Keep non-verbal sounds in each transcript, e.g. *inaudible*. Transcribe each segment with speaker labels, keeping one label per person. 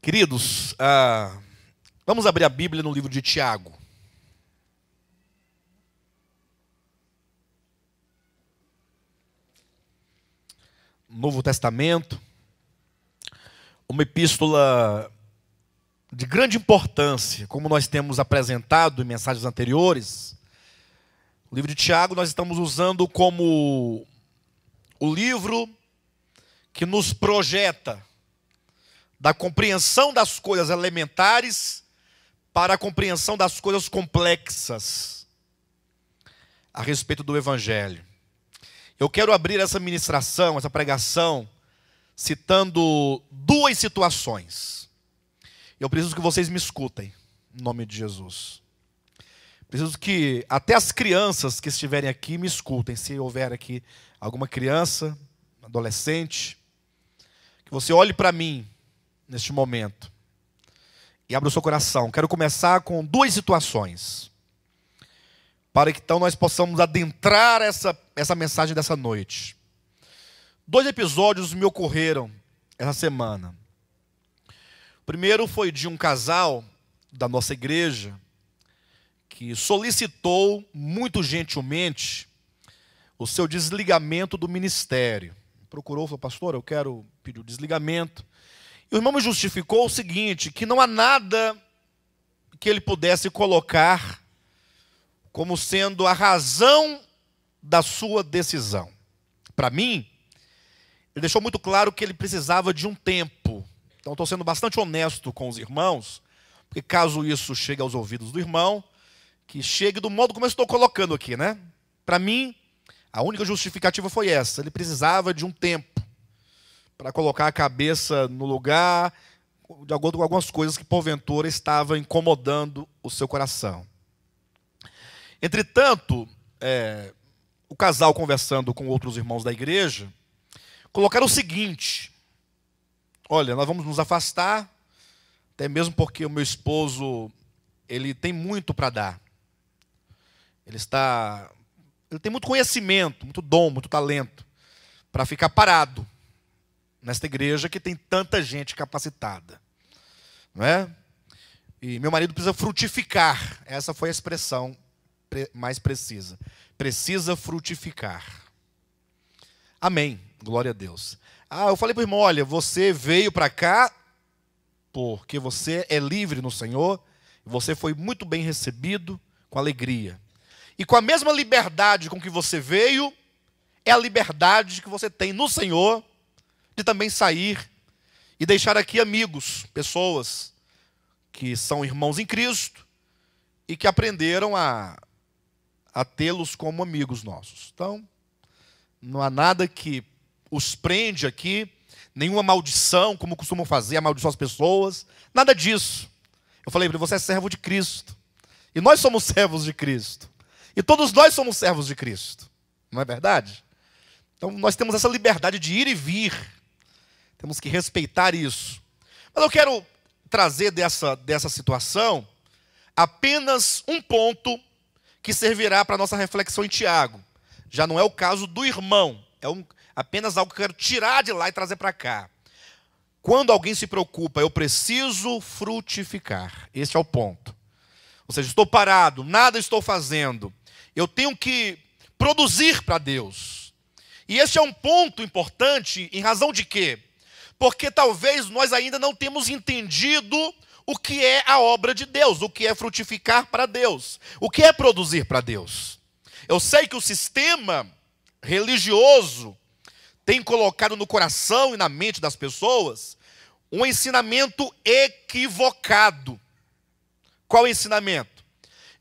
Speaker 1: Queridos, ah, vamos abrir a Bíblia no livro de Tiago. Novo Testamento, uma epístola de grande importância, como nós temos apresentado em mensagens anteriores. O livro de Tiago nós estamos usando como o livro que nos projeta da compreensão das coisas elementares para a compreensão das coisas complexas a respeito do Evangelho. Eu quero abrir essa ministração, essa pregação, citando duas situações. Eu preciso que vocês me escutem, em nome de Jesus. Preciso que até as crianças que estiverem aqui me escutem, se houver aqui alguma criança, adolescente, que você olhe para mim neste momento. E abra o seu coração. Quero começar com duas situações. Para que então nós possamos adentrar essa, essa mensagem dessa noite. Dois episódios me ocorreram essa semana. O primeiro foi de um casal da nossa igreja que solicitou muito gentilmente o seu desligamento do ministério. Procurou, falou, pastor, eu quero pedir o desligamento e o irmão me justificou o seguinte: que não há nada que ele pudesse colocar como sendo a razão da sua decisão. Para mim, ele deixou muito claro que ele precisava de um tempo. Então, estou sendo bastante honesto com os irmãos, porque caso isso chegue aos ouvidos do irmão, que chegue do modo como eu estou colocando aqui, né? Para mim, a única justificativa foi essa: ele precisava de um tempo para colocar a cabeça no lugar, de acordo com algumas coisas que porventura estavam incomodando o seu coração. Entretanto, é, o casal conversando com outros irmãos da igreja, colocaram o seguinte: olha, nós vamos nos afastar, até mesmo porque o meu esposo ele tem muito para dar. Ele está, ele tem muito conhecimento, muito dom, muito talento para ficar parado nesta igreja que tem tanta gente capacitada. Não é? E meu marido precisa frutificar. Essa foi a expressão mais precisa. Precisa frutificar. Amém. Glória a Deus. Ah, eu falei para o irmão: olha, você veio para cá porque você é livre no Senhor, você foi muito bem recebido com alegria. E com a mesma liberdade com que você veio, é a liberdade que você tem no Senhor de também sair e deixar aqui amigos, pessoas que são irmãos em Cristo e que aprenderam a, a tê-los como amigos nossos. Então, não há nada que os prende aqui, nenhuma maldição, como costumam fazer, amaldiçoar as pessoas, nada disso. Eu falei para você, é servo de Cristo. E nós somos *laughs* servos de Cristo. E todos nós somos servos de Cristo. Não é verdade? Então nós temos essa liberdade de ir e vir temos que respeitar isso. Mas eu quero trazer dessa, dessa situação apenas um ponto que servirá para nossa reflexão em Tiago. Já não é o caso do irmão, é um, apenas algo que eu quero tirar de lá e trazer para cá. Quando alguém se preocupa, eu preciso frutificar. Esse é o ponto. Ou seja, estou parado, nada estou fazendo. Eu tenho que produzir para Deus. E esse é um ponto importante em razão de quê? porque talvez nós ainda não temos entendido o que é a obra de Deus, o que é frutificar para Deus, o que é produzir para Deus. Eu sei que o sistema religioso tem colocado no coração e na mente das pessoas um ensinamento equivocado. Qual é o ensinamento?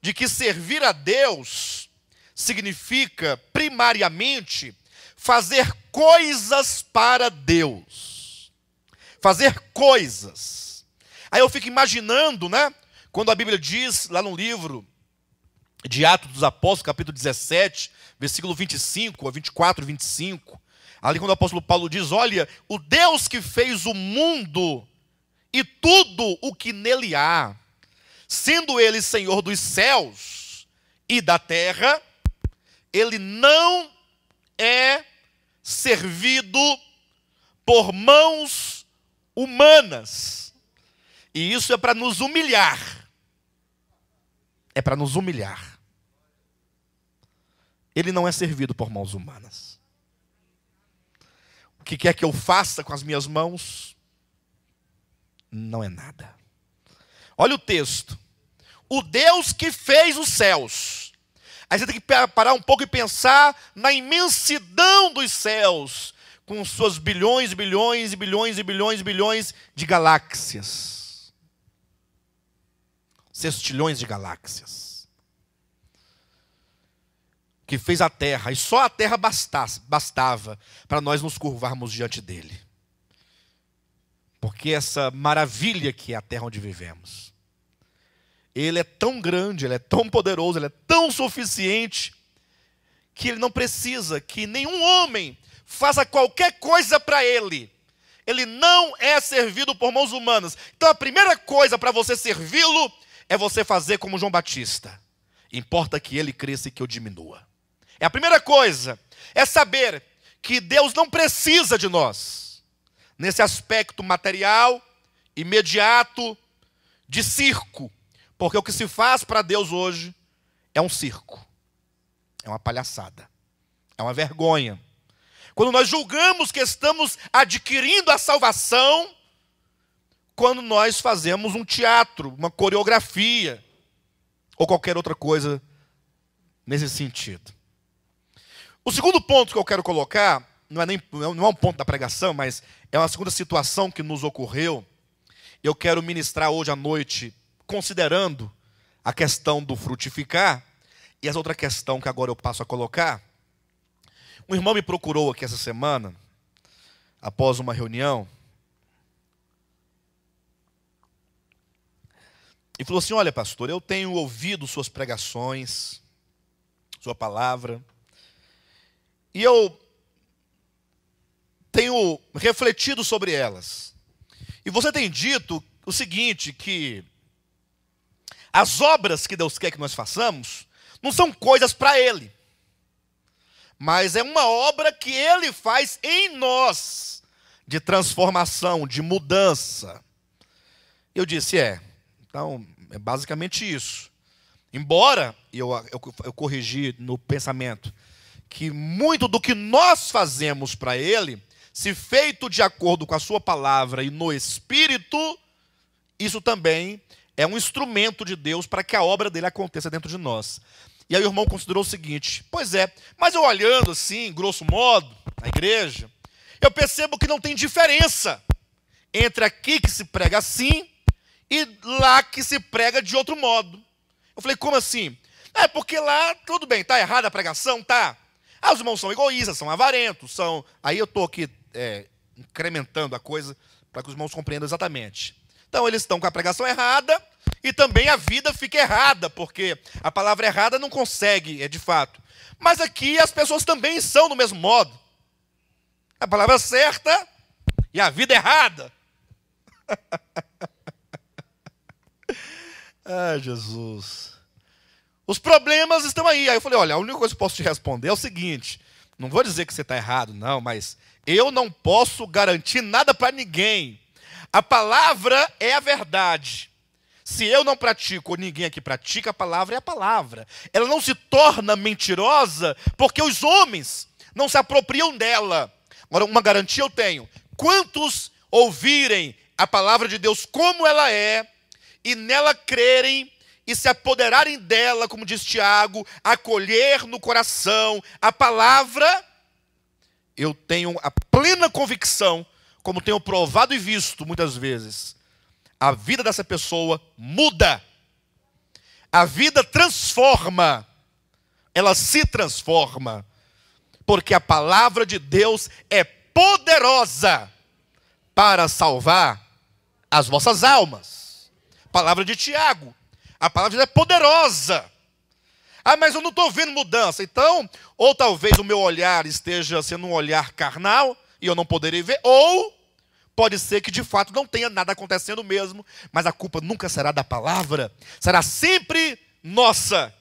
Speaker 1: De que servir a Deus significa, primariamente, fazer coisas para Deus fazer coisas. Aí eu fico imaginando, né? Quando a Bíblia diz lá no livro de Atos dos Apóstolos, capítulo 17, versículo 25 a 24, 25, ali quando o apóstolo Paulo diz: Olha, o Deus que fez o mundo e tudo o que nele há, sendo ele Senhor dos céus e da terra, ele não é servido por mãos humanas. E isso é para nos humilhar. É para nos humilhar. Ele não é servido por mãos humanas. O que quer que eu faça com as minhas mãos não é nada. Olha o texto. O Deus que fez os céus. Aí você tem que parar um pouco e pensar na imensidão dos céus com suas bilhões, bilhões e bilhões e bilhões e bilhões de galáxias. Sextilhões de galáxias. Que fez a Terra, e só a Terra bastasse, bastava para nós nos curvarmos diante dele. Porque essa maravilha que é a Terra onde vivemos. Ele é tão grande, ele é tão poderoso, ele é tão suficiente que ele não precisa que nenhum homem faça qualquer coisa para ele. Ele não é servido por mãos humanas. Então a primeira coisa para você servi-lo é você fazer como João Batista. Importa que ele cresça e que eu diminua. É a primeira coisa, é saber que Deus não precisa de nós. Nesse aspecto material, imediato, de circo. Porque o que se faz para Deus hoje é um circo. É uma palhaçada. É uma vergonha. Quando nós julgamos que estamos adquirindo a salvação, quando nós fazemos um teatro, uma coreografia, ou qualquer outra coisa nesse sentido. O segundo ponto que eu quero colocar, não é, nem, não é um ponto da pregação, mas é uma segunda situação que nos ocorreu, eu quero ministrar hoje à noite, considerando a questão do frutificar, e essa outra questão que agora eu passo a colocar, um irmão me procurou aqui essa semana, após uma reunião, e falou assim: Olha, pastor, eu tenho ouvido suas pregações, sua palavra, e eu tenho refletido sobre elas. E você tem dito o seguinte: que as obras que Deus quer que nós façamos não são coisas para Ele mas é uma obra que ele faz em nós de transformação, de mudança. Eu disse, é. Então, é basicamente isso. Embora, e eu, eu, eu corrigi no pensamento, que muito do que nós fazemos para ele, se feito de acordo com a sua palavra e no Espírito, isso também é um instrumento de Deus para que a obra dele aconteça dentro de nós. E aí o irmão considerou o seguinte: Pois é, mas eu olhando assim, grosso modo, a igreja, eu percebo que não tem diferença entre aqui que se prega assim e lá que se prega de outro modo. Eu falei: Como assim? É porque lá, tudo bem, tá errada a pregação? Tá. Ah, os irmãos são egoístas, são avarentos, são. Aí eu estou aqui é, incrementando a coisa para que os irmãos compreendam exatamente. Então eles estão com a pregação errada e também a vida fica errada, porque a palavra errada não consegue, é de fato. Mas aqui as pessoas também são do mesmo modo. A palavra certa e a vida errada. *laughs* ah, Jesus. Os problemas estão aí. Aí eu falei: olha, a única coisa que eu posso te responder é o seguinte. Não vou dizer que você está errado, não, mas eu não posso garantir nada para ninguém. A palavra é a verdade. Se eu não pratico, ou ninguém aqui pratica, a palavra é a palavra. Ela não se torna mentirosa porque os homens não se apropriam dela. Agora, uma garantia eu tenho: quantos ouvirem a palavra de Deus como ela é, e nela crerem e se apoderarem dela, como diz Tiago, acolher no coração a palavra, eu tenho a plena convicção como tenho provado e visto muitas vezes, a vida dessa pessoa muda. A vida transforma. Ela se transforma. Porque a palavra de Deus é poderosa para salvar as vossas almas. Palavra de Tiago. A palavra de Deus é poderosa. Ah, mas eu não estou vendo mudança. Então, ou talvez o meu olhar esteja sendo um olhar carnal, e eu não poderei ver, ou pode ser que de fato não tenha nada acontecendo mesmo, mas a culpa nunca será da palavra, será sempre nossa,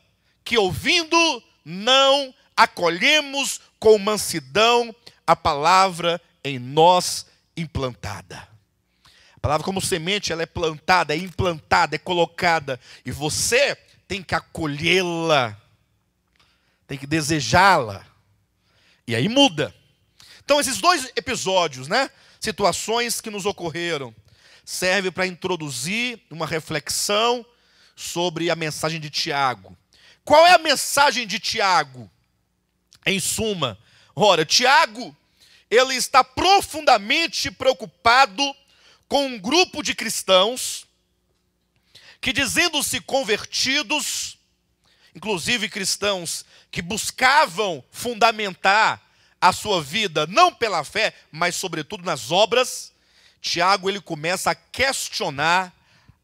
Speaker 1: que ouvindo não acolhemos com mansidão a palavra em nós implantada. A palavra como semente, ela é plantada, é implantada, é colocada, e você tem que acolhê-la, tem que desejá-la. E aí muda. Então, esses dois episódios, né? Situações que nos ocorreram, servem para introduzir uma reflexão sobre a mensagem de Tiago. Qual é a mensagem de Tiago? Em suma, ora, Tiago, ele está profundamente preocupado com um grupo de cristãos que, dizendo-se convertidos, inclusive cristãos que buscavam fundamentar a sua vida não pela fé, mas sobretudo nas obras, Tiago ele começa a questionar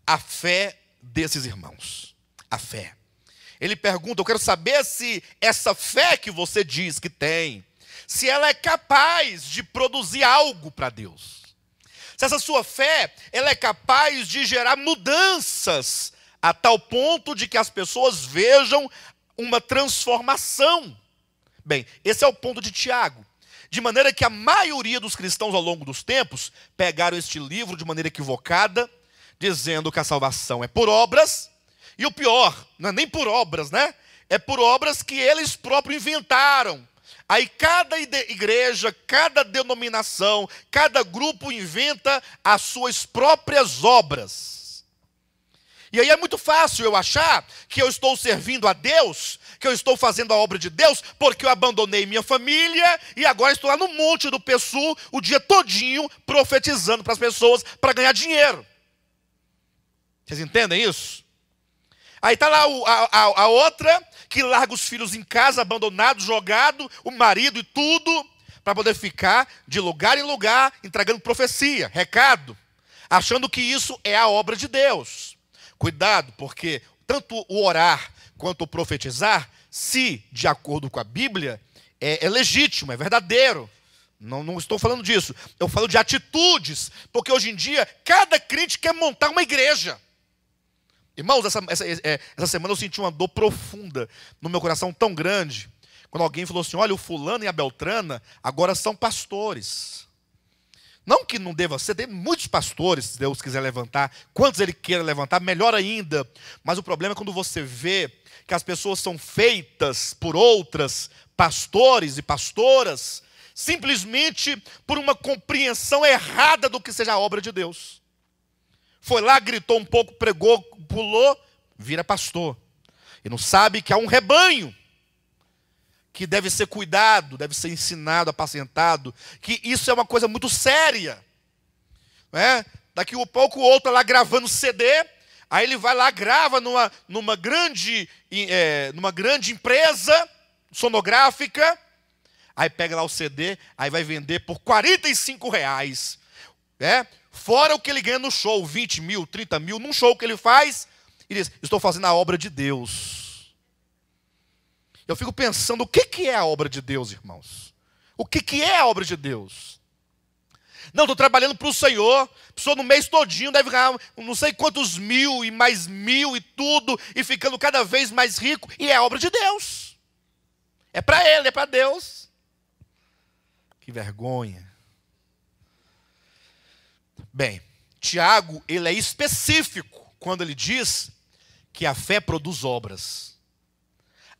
Speaker 1: a fé desses irmãos. A fé. Ele pergunta: "Eu quero saber se essa fé que você diz que tem, se ela é capaz de produzir algo para Deus. Se essa sua fé, ela é capaz de gerar mudanças a tal ponto de que as pessoas vejam uma transformação Bem, esse é o ponto de Tiago. De maneira que a maioria dos cristãos ao longo dos tempos pegaram este livro de maneira equivocada, dizendo que a salvação é por obras, e o pior, não é nem por obras, né? É por obras que eles próprios inventaram. Aí cada igreja, cada denominação, cada grupo inventa as suas próprias obras. E aí é muito fácil eu achar que eu estou servindo a Deus, que eu estou fazendo a obra de Deus, porque eu abandonei minha família e agora estou lá no monte do Pessu o dia todinho profetizando para as pessoas para ganhar dinheiro. Vocês entendem isso? Aí está lá o, a, a, a outra que larga os filhos em casa, abandonado, jogado, o marido e tudo, para poder ficar de lugar em lugar entregando profecia, recado, achando que isso é a obra de Deus. Cuidado, porque tanto o orar quanto o profetizar, se de acordo com a Bíblia, é, é legítimo, é verdadeiro. Não, não estou falando disso. Eu falo de atitudes, porque hoje em dia cada crente quer montar uma igreja. Irmãos, essa, essa, é, essa semana eu senti uma dor profunda no meu coração tão grande. Quando alguém falou assim: olha, o fulano e a Beltrana agora são pastores. Não que não deva ser, tem muitos pastores, se Deus quiser levantar, quantos Ele queira levantar, melhor ainda. Mas o problema é quando você vê que as pessoas são feitas por outras, pastores e pastoras, simplesmente por uma compreensão errada do que seja a obra de Deus. Foi lá, gritou um pouco, pregou, pulou, vira pastor. E não sabe que há um rebanho que deve ser cuidado, deve ser ensinado, apacentado, que isso é uma coisa muito séria. Né? Daqui a pouco o outro tá lá gravando CD, aí ele vai lá, grava numa, numa, grande, é, numa grande empresa sonográfica, aí pega lá o CD, aí vai vender por 45 reais. é? Fora o que ele ganha no show, 20 mil, 30 mil, num show que ele faz, e diz, estou fazendo a obra de Deus. Eu fico pensando o que, que é a obra de Deus, irmãos. O que, que é a obra de Deus? Não, estou trabalhando para o Senhor. A pessoa no mês todinho deve ganhar não sei quantos mil e mais mil e tudo, e ficando cada vez mais rico. E é obra de Deus. É para Ele, é para Deus. Que vergonha. Bem, Tiago, ele é específico quando ele diz que a fé produz obras.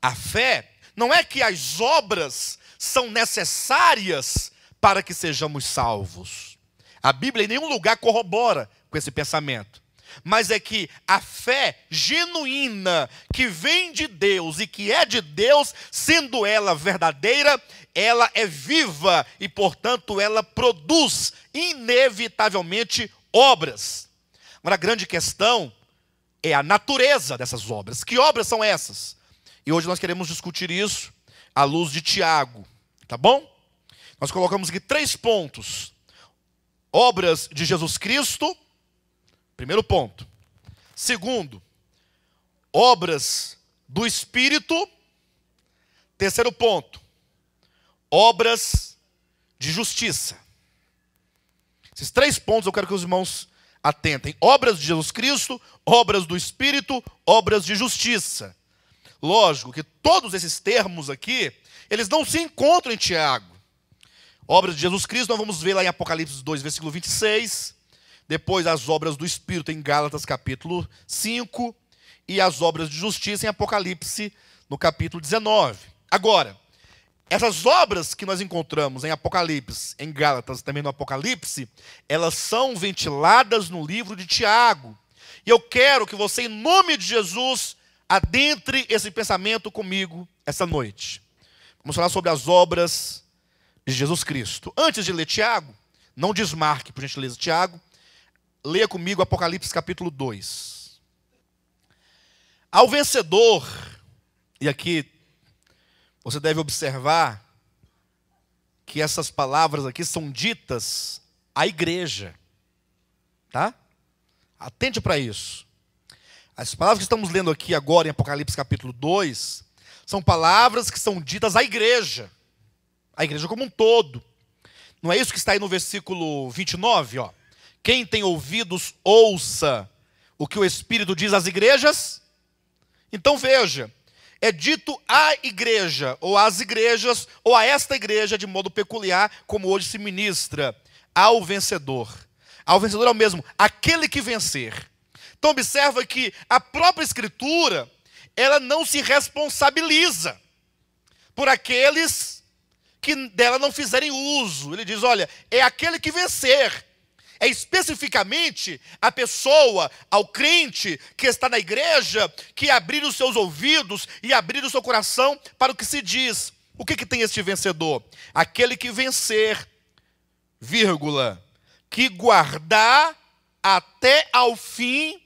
Speaker 1: A fé não é que as obras são necessárias para que sejamos salvos. A Bíblia em nenhum lugar corrobora com esse pensamento. Mas é que a fé genuína que vem de Deus e que é de Deus, sendo ela verdadeira, ela é viva e, portanto, ela produz inevitavelmente obras. Agora, a grande questão é a natureza dessas obras. Que obras são essas? E hoje nós queremos discutir isso à luz de Tiago, tá bom? Nós colocamos aqui três pontos: obras de Jesus Cristo, primeiro ponto. Segundo, obras do Espírito. Terceiro ponto, obras de justiça. Esses três pontos eu quero que os irmãos atentem: obras de Jesus Cristo, obras do Espírito, obras de justiça. Lógico que todos esses termos aqui, eles não se encontram em Tiago. Obras de Jesus Cristo, nós vamos ver lá em Apocalipse 2, versículo 26. Depois as obras do Espírito em Gálatas capítulo 5. E as obras de justiça em Apocalipse no capítulo 19. Agora, essas obras que nós encontramos em Apocalipse, em Gálatas, também no Apocalipse, elas são ventiladas no livro de Tiago. E eu quero que você, em nome de Jesus, Adentre esse pensamento comigo essa noite. Vamos falar sobre as obras de Jesus Cristo. Antes de ler Tiago, não desmarque, por gentileza, Tiago. Leia comigo Apocalipse capítulo 2. Ao vencedor, e aqui você deve observar que essas palavras aqui são ditas à igreja, tá? Atente para isso. As palavras que estamos lendo aqui agora em Apocalipse capítulo 2 são palavras que são ditas à igreja, à igreja como um todo. Não é isso que está aí no versículo 29, ó. Quem tem ouvidos, ouça o que o Espírito diz às igrejas. Então veja, é dito à igreja, ou às igrejas, ou a esta igreja de modo peculiar, como hoje se ministra, ao vencedor. Ao vencedor é o mesmo, aquele que vencer. Então observa que a própria escritura, ela não se responsabiliza por aqueles que dela não fizerem uso. Ele diz, olha, é aquele que vencer. É especificamente a pessoa, ao crente que está na igreja, que abrir os seus ouvidos e abrir o seu coração para o que se diz. O que, que tem este vencedor? Aquele que vencer, vírgula, que guardar até ao fim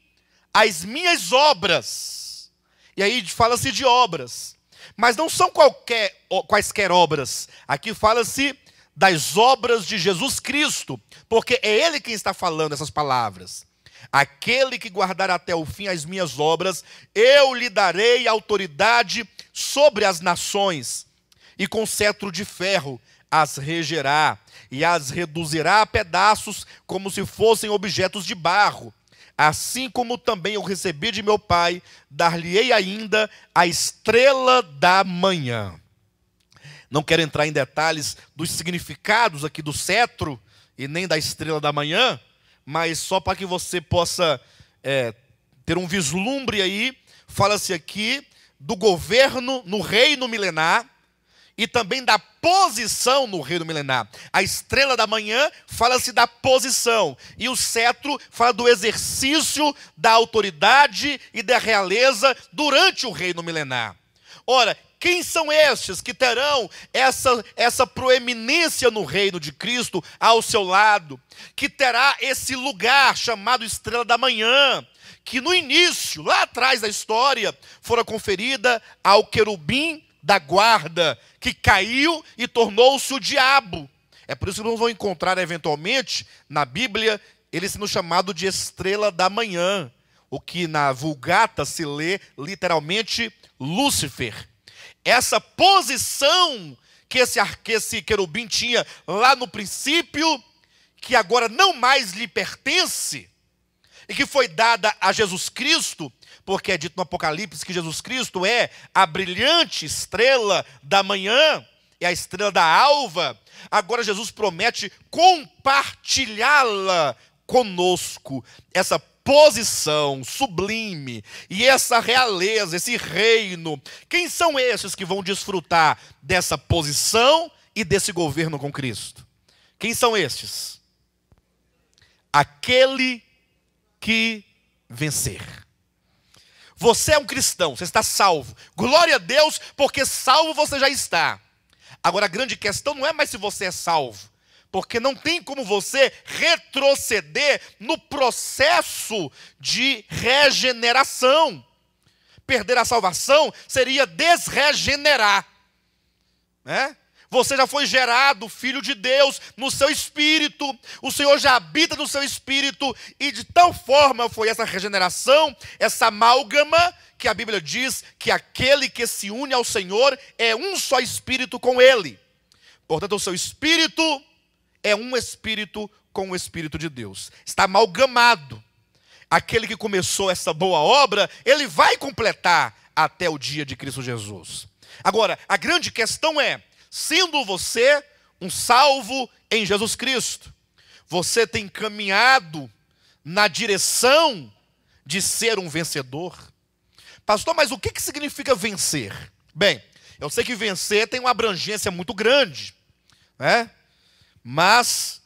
Speaker 1: as minhas obras. E aí fala-se de obras. Mas não são qualquer, quaisquer obras. Aqui fala-se das obras de Jesus Cristo, porque é Ele quem está falando essas palavras. Aquele que guardar até o fim as minhas obras, eu lhe darei autoridade sobre as nações, e com cetro de ferro as regerá, e as reduzirá a pedaços como se fossem objetos de barro, Assim como também eu recebi de meu Pai, dar-lhe-ei ainda a estrela da manhã. Não quero entrar em detalhes dos significados aqui do cetro e nem da estrela da manhã, mas só para que você possa é, ter um vislumbre aí, fala-se aqui do governo no reino milenar e também da posição no reino milenar. A estrela da manhã fala-se da posição, e o cetro fala do exercício da autoridade e da realeza durante o reino milenar. Ora, quem são estes que terão essa, essa proeminência no reino de Cristo ao seu lado? Que terá esse lugar chamado Estrela da Manhã, que no início, lá atrás da história, fora conferida ao querubim da guarda que caiu e tornou-se o diabo. É por isso que nós vamos encontrar eventualmente na Bíblia ele sendo chamado de estrela da manhã, o que na Vulgata se lê literalmente Lúcifer. Essa posição que esse, que esse querubim tinha lá no princípio, que agora não mais lhe pertence, e que foi dada a Jesus Cristo, porque é dito no Apocalipse que Jesus Cristo é a brilhante estrela da manhã, é a estrela da alva. Agora Jesus promete compartilhá-la conosco, essa posição sublime e essa realeza, esse reino. Quem são esses que vão desfrutar dessa posição e desse governo com Cristo? Quem são estes? Aquele que vencer. Você é um cristão, você está salvo. Glória a Deus, porque salvo você já está. Agora a grande questão não é mais se você é salvo, porque não tem como você retroceder no processo de regeneração. Perder a salvação seria desregenerar, né? Você já foi gerado, filho de Deus, no seu espírito. O Senhor já habita no seu espírito. E de tal forma foi essa regeneração, essa amálgama, que a Bíblia diz que aquele que se une ao Senhor é um só espírito com Ele. Portanto, o seu espírito é um espírito com o espírito de Deus. Está amalgamado. Aquele que começou essa boa obra, ele vai completar até o dia de Cristo Jesus. Agora, a grande questão é sendo você um salvo em Jesus Cristo, você tem caminhado na direção de ser um vencedor. Pastor, mas o que, que significa vencer? Bem, eu sei que vencer tem uma abrangência muito grande, né? mas,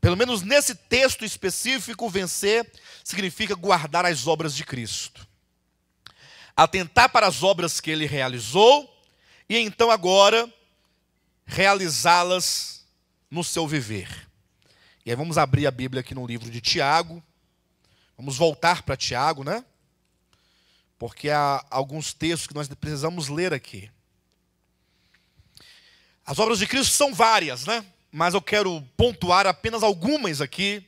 Speaker 1: pelo menos nesse texto específico, vencer significa guardar as obras de Cristo, atentar para as obras que ele realizou, e então agora realizá-las no seu viver. E aí vamos abrir a Bíblia aqui no livro de Tiago. Vamos voltar para Tiago, né? Porque há alguns textos que nós precisamos ler aqui. As obras de Cristo são várias, né? Mas eu quero pontuar apenas algumas aqui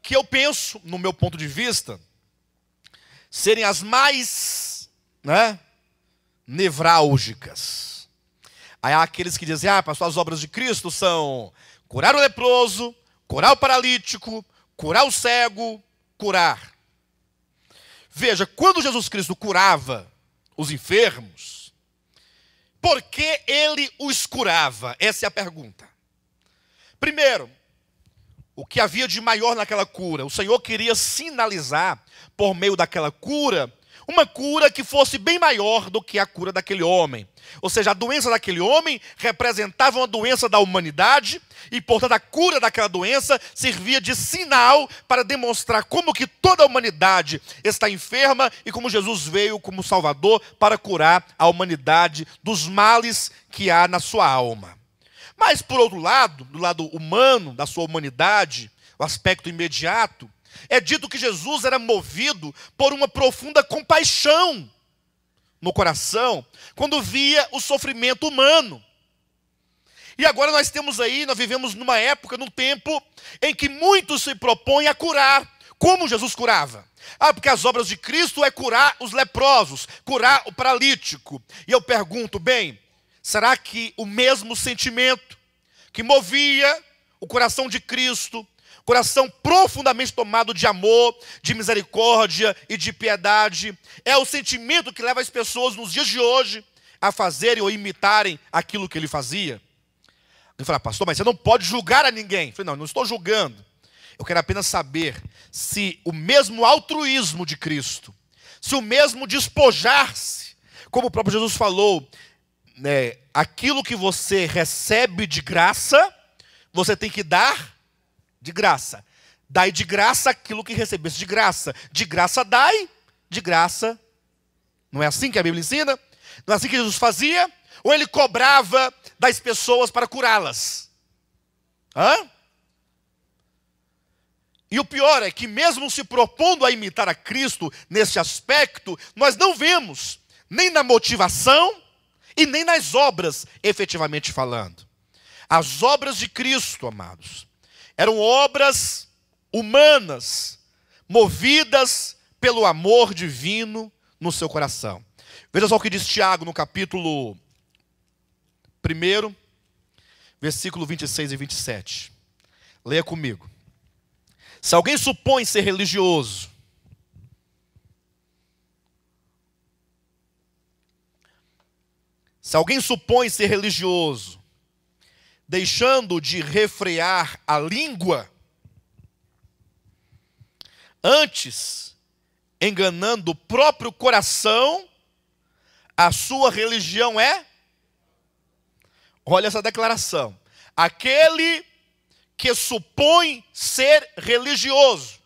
Speaker 1: que eu penso, no meu ponto de vista, serem as mais, né, nevrálgicas Aí há aqueles que dizem: ah, pastor, as obras de Cristo são curar o leproso, curar o paralítico, curar o cego, curar. Veja, quando Jesus Cristo curava os enfermos, por que ele os curava? Essa é a pergunta. Primeiro, o que havia de maior naquela cura? O Senhor queria sinalizar, por meio daquela cura, uma cura que fosse bem maior do que a cura daquele homem. Ou seja, a doença daquele homem representava uma doença da humanidade e, portanto, a cura daquela doença servia de sinal para demonstrar como que toda a humanidade está enferma e como Jesus veio como Salvador para curar a humanidade dos males que há na sua alma. Mas, por outro lado, do lado humano, da sua humanidade, o aspecto imediato, é dito que Jesus era movido por uma profunda compaixão no coração quando via o sofrimento humano. E agora nós temos aí, nós vivemos numa época, num tempo, em que muitos se propõem a curar. Como Jesus curava? Ah, porque as obras de Cristo é curar os leprosos, curar o paralítico. E eu pergunto, bem, será que o mesmo sentimento que movia o coração de Cristo coração profundamente tomado de amor, de misericórdia e de piedade. É o sentimento que leva as pessoas nos dias de hoje a fazerem ou imitarem aquilo que ele fazia. Ele fala, pastor, mas você não pode julgar a ninguém. Eu falei, não, eu não estou julgando. Eu quero apenas saber se o mesmo altruísmo de Cristo, se o mesmo despojar-se, como o próprio Jesus falou, né, aquilo que você recebe de graça, você tem que dar de graça. Dai de graça aquilo que recebeste de graça. De graça dai, de graça. Não é assim que a Bíblia ensina? Não é assim que Jesus fazia? Ou ele cobrava das pessoas para curá-las? Hã? E o pior é que, mesmo se propondo a imitar a Cristo nesse aspecto, nós não vemos nem na motivação e nem nas obras, efetivamente falando. As obras de Cristo, amados, eram obras humanas, movidas pelo amor divino no seu coração. Veja só o que diz Tiago no capítulo 1, versículo 26 e 27. Leia comigo. Se alguém supõe ser religioso, se alguém supõe ser religioso, deixando de refrear a língua, antes enganando o próprio coração, a sua religião é. Olha essa declaração. Aquele que supõe ser religioso.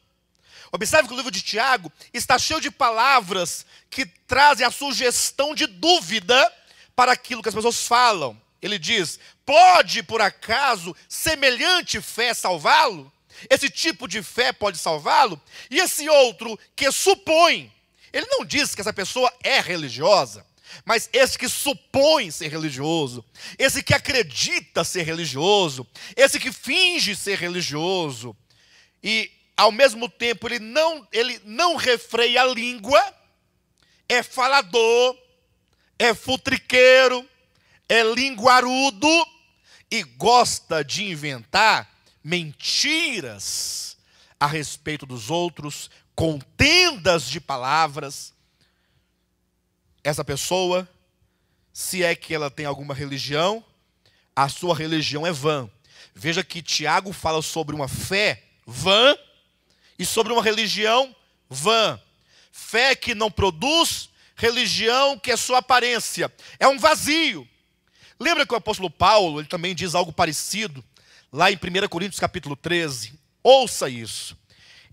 Speaker 1: Observe que o livro de Tiago está cheio de palavras que trazem a sugestão de dúvida para aquilo que as pessoas falam. Ele diz: Pode, por acaso, semelhante fé salvá-lo? Esse tipo de fé pode salvá-lo? E esse outro que supõe, ele não diz que essa pessoa é religiosa, mas esse que supõe ser religioso, esse que acredita ser religioso, esse que finge ser religioso, e ao mesmo tempo ele não, ele não refreia a língua, é falador, é futriqueiro, é linguarudo, e gosta de inventar mentiras a respeito dos outros, contendas de palavras, essa pessoa, se é que ela tem alguma religião, a sua religião é vã. Veja que Tiago fala sobre uma fé vã e sobre uma religião vã. Fé que não produz, religião que é sua aparência. É um vazio, Lembra que o apóstolo Paulo, ele também diz algo parecido, lá em 1 Coríntios capítulo 13. Ouça isso.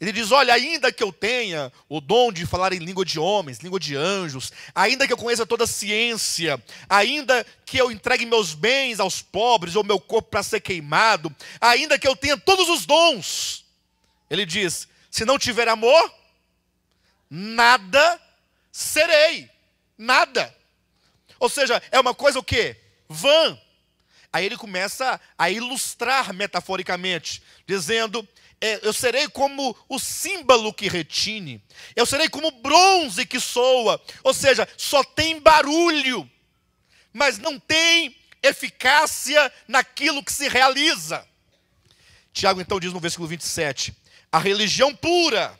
Speaker 1: Ele diz: Olha, ainda que eu tenha o dom de falar em língua de homens, língua de anjos, ainda que eu conheça toda a ciência, ainda que eu entregue meus bens aos pobres ou meu corpo para ser queimado, ainda que eu tenha todos os dons, ele diz: se não tiver amor, nada serei, nada. Ou seja, é uma coisa o quê? vã. Aí ele começa a ilustrar metaforicamente, dizendo: é, Eu serei como o símbolo que retine, eu serei como bronze que soa, ou seja, só tem barulho, mas não tem eficácia naquilo que se realiza. Tiago então diz no versículo 27: A religião pura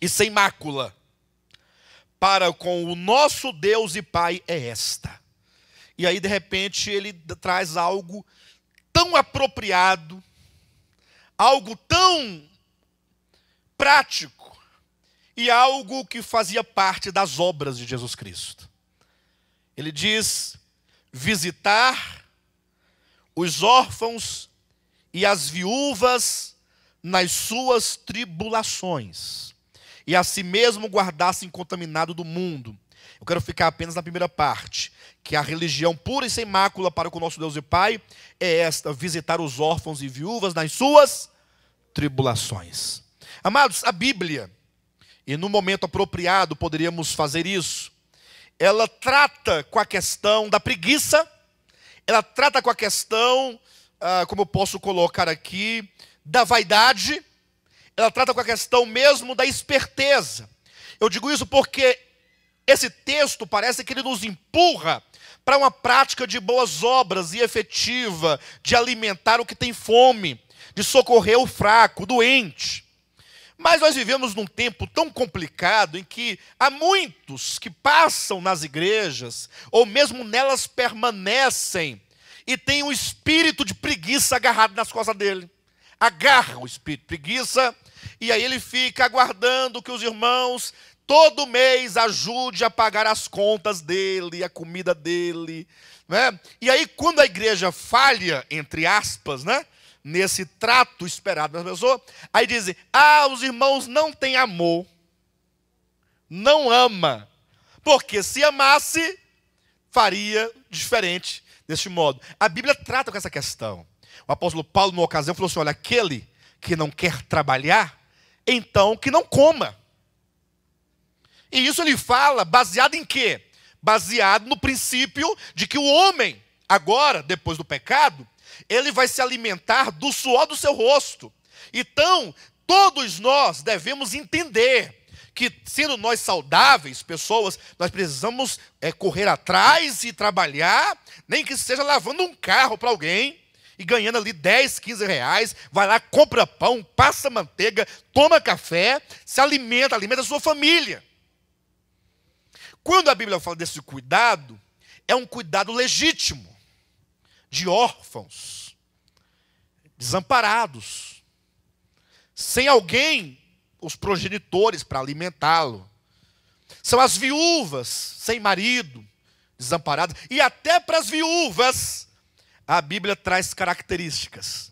Speaker 1: e sem mácula para com o nosso Deus e Pai é esta e aí, de repente, ele traz algo tão apropriado, algo tão prático, e algo que fazia parte das obras de Jesus Cristo. Ele diz: visitar os órfãos e as viúvas nas suas tribulações, e a si mesmo guardar-se incontaminado do mundo. Eu quero ficar apenas na primeira parte, que a religião pura e sem mácula para com o nosso Deus e Pai é esta: visitar os órfãos e viúvas nas suas tribulações. Amados, a Bíblia, e no momento apropriado poderíamos fazer isso, ela trata com a questão da preguiça, ela trata com a questão, ah, como eu posso colocar aqui, da vaidade, ela trata com a questão mesmo da esperteza. Eu digo isso porque esse texto parece que ele nos empurra para uma prática de boas obras e efetiva, de alimentar o que tem fome, de socorrer o fraco, o doente. Mas nós vivemos num tempo tão complicado em que há muitos que passam nas igrejas, ou mesmo nelas permanecem, e têm um espírito de preguiça agarrado nas costas dele. Agarra o espírito de preguiça, e aí ele fica aguardando que os irmãos Todo mês ajude a pagar as contas dele, a comida dele. Né? E aí, quando a igreja falha, entre aspas, né? nesse trato esperado da pessoa, aí dizem: ah, os irmãos não têm amor, não ama, porque se amasse, faria diferente deste modo. A Bíblia trata com essa questão. O apóstolo Paulo, numa ocasião, falou assim: olha, aquele que não quer trabalhar, então que não coma. E isso ele fala baseado em quê? Baseado no princípio de que o homem, agora, depois do pecado, ele vai se alimentar do suor do seu rosto. Então, todos nós devemos entender que, sendo nós saudáveis, pessoas, nós precisamos é, correr atrás e trabalhar, nem que seja lavando um carro para alguém e ganhando ali 10, 15 reais, vai lá, compra pão, passa manteiga, toma café, se alimenta, alimenta a sua família. Quando a Bíblia fala desse cuidado, é um cuidado legítimo de órfãos, desamparados, sem alguém, os progenitores, para alimentá-lo. São as viúvas, sem marido, desamparadas. E até para as viúvas, a Bíblia traz características.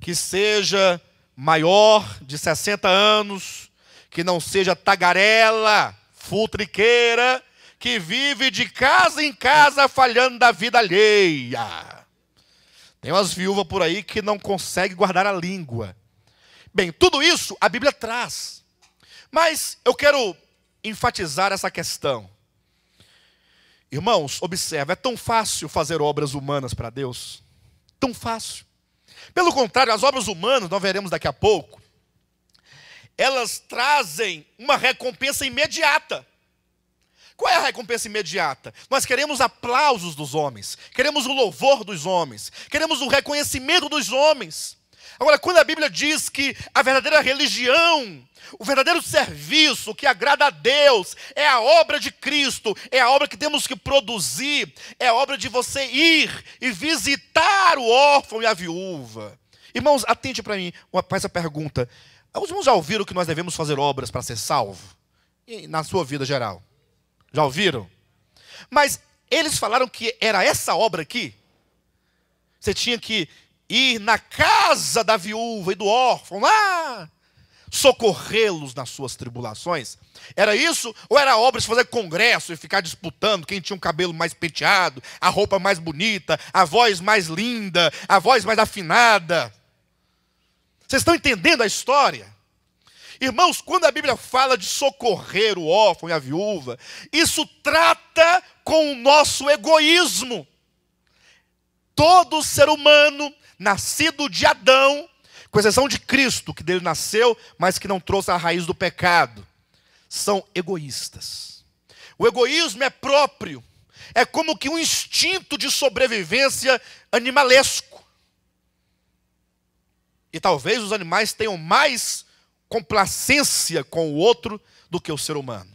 Speaker 1: Que seja maior de 60 anos, que não seja tagarela, futriqueira que vive de casa em casa falhando da vida alheia. Tem umas viúvas por aí que não conseguem guardar a língua. Bem, tudo isso a Bíblia traz. Mas eu quero enfatizar essa questão. Irmãos, observa, é tão fácil fazer obras humanas para Deus. Tão fácil. Pelo contrário, as obras humanas, nós veremos daqui a pouco, elas trazem uma recompensa imediata. Qual é a recompensa imediata? Nós queremos aplausos dos homens, queremos o louvor dos homens, queremos o reconhecimento dos homens. Agora, quando a Bíblia diz que a verdadeira religião, o verdadeiro serviço que agrada a Deus é a obra de Cristo, é a obra que temos que produzir, é a obra de você ir e visitar o órfão e a viúva. Irmãos, atente para mim, faz a pergunta: Alguns irmãos já ouviram que nós devemos fazer obras para ser salvo? E, na sua vida geral. Já ouviram? Mas eles falaram que era essa obra aqui. Você tinha que ir na casa da viúva e do órfão lá, socorrê-los nas suas tribulações. Era isso? Ou era obra de fazer congresso e ficar disputando quem tinha o um cabelo mais penteado, a roupa mais bonita, a voz mais linda, a voz mais afinada? Vocês estão entendendo a história? Irmãos, quando a Bíblia fala de socorrer o órfão e a viúva, isso trata com o nosso egoísmo. Todo ser humano nascido de Adão, com exceção de Cristo, que dele nasceu, mas que não trouxe a raiz do pecado, são egoístas. O egoísmo é próprio, é como que um instinto de sobrevivência animalesco. E talvez os animais tenham mais complacência com o outro do que o ser humano.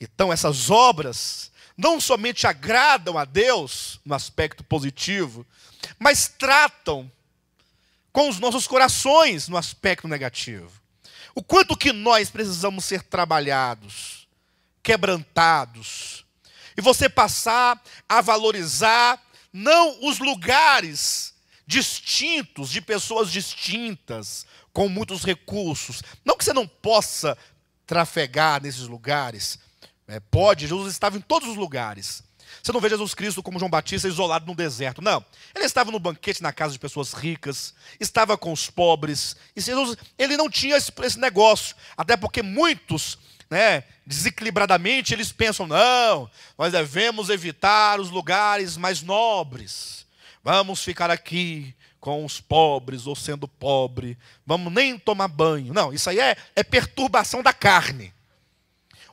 Speaker 1: Então, essas obras não somente agradam a Deus no aspecto positivo, mas tratam com os nossos corações no aspecto negativo. O quanto que nós precisamos ser trabalhados, quebrantados, e você passar a valorizar não os lugares distintos, de pessoas distintas, com muitos recursos. Não que você não possa trafegar nesses lugares, é, pode, Jesus estava em todos os lugares. Você não vê Jesus Cristo como João Batista isolado no deserto, não. Ele estava no banquete na casa de pessoas ricas, estava com os pobres. E Jesus, ele não tinha esse, esse negócio, até porque muitos né, desequilibradamente, eles pensam: não, nós devemos evitar os lugares mais nobres, Vamos ficar aqui com os pobres ou sendo pobre. Vamos nem tomar banho. Não, isso aí é, é perturbação da carne.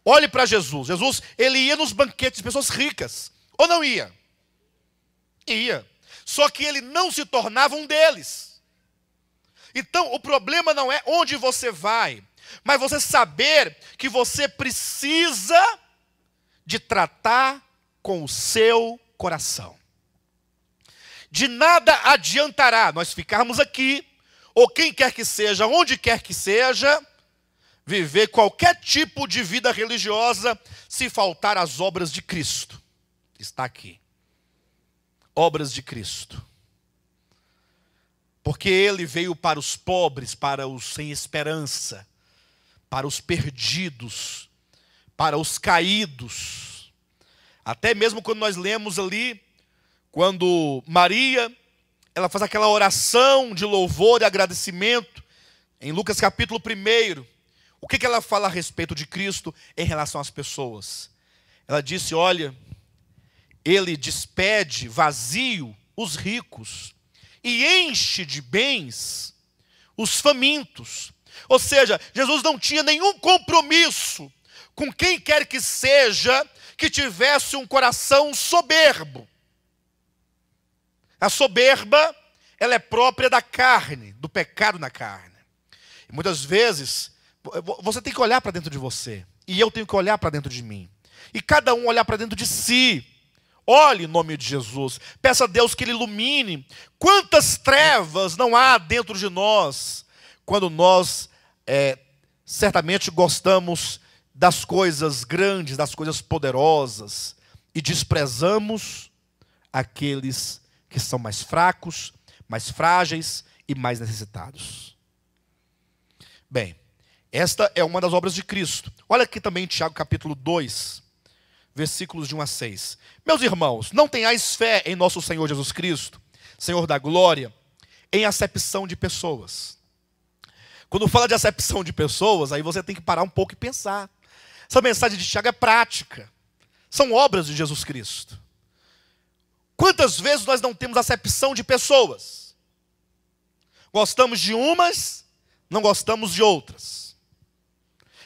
Speaker 1: Olhe para Jesus. Jesus, ele ia nos banquetes de pessoas ricas. Ou não ia? Ia. Só que ele não se tornava um deles. Então, o problema não é onde você vai, mas você saber que você precisa de tratar com o seu coração. De nada adiantará nós ficarmos aqui, ou quem quer que seja, onde quer que seja, viver qualquer tipo de vida religiosa se faltar as obras de Cristo. Está aqui. Obras de Cristo. Porque ele veio para os pobres, para os sem esperança, para os perdidos, para os caídos. Até mesmo quando nós lemos ali quando Maria, ela faz aquela oração de louvor e agradecimento, em Lucas capítulo 1, o que, que ela fala a respeito de Cristo em relação às pessoas? Ela disse: Olha, ele despede vazio os ricos e enche de bens os famintos. Ou seja, Jesus não tinha nenhum compromisso com quem quer que seja que tivesse um coração soberbo. A soberba, ela é própria da carne, do pecado na carne. E muitas vezes, você tem que olhar para dentro de você, e eu tenho que olhar para dentro de mim. E cada um olhar para dentro de si. Olhe em nome de Jesus. Peça a Deus que Ele ilumine. Quantas trevas não há dentro de nós quando nós é, certamente gostamos das coisas grandes, das coisas poderosas e desprezamos aqueles que são mais fracos, mais frágeis e mais necessitados. Bem, esta é uma das obras de Cristo. Olha aqui também Tiago capítulo 2, versículos de 1 a 6. Meus irmãos, não tenhais fé em nosso Senhor Jesus Cristo, Senhor da glória, em acepção de pessoas. Quando fala de acepção de pessoas, aí você tem que parar um pouco e pensar. Essa mensagem de Tiago é prática. São obras de Jesus Cristo. Quantas vezes nós não temos acepção de pessoas? Gostamos de umas, não gostamos de outras.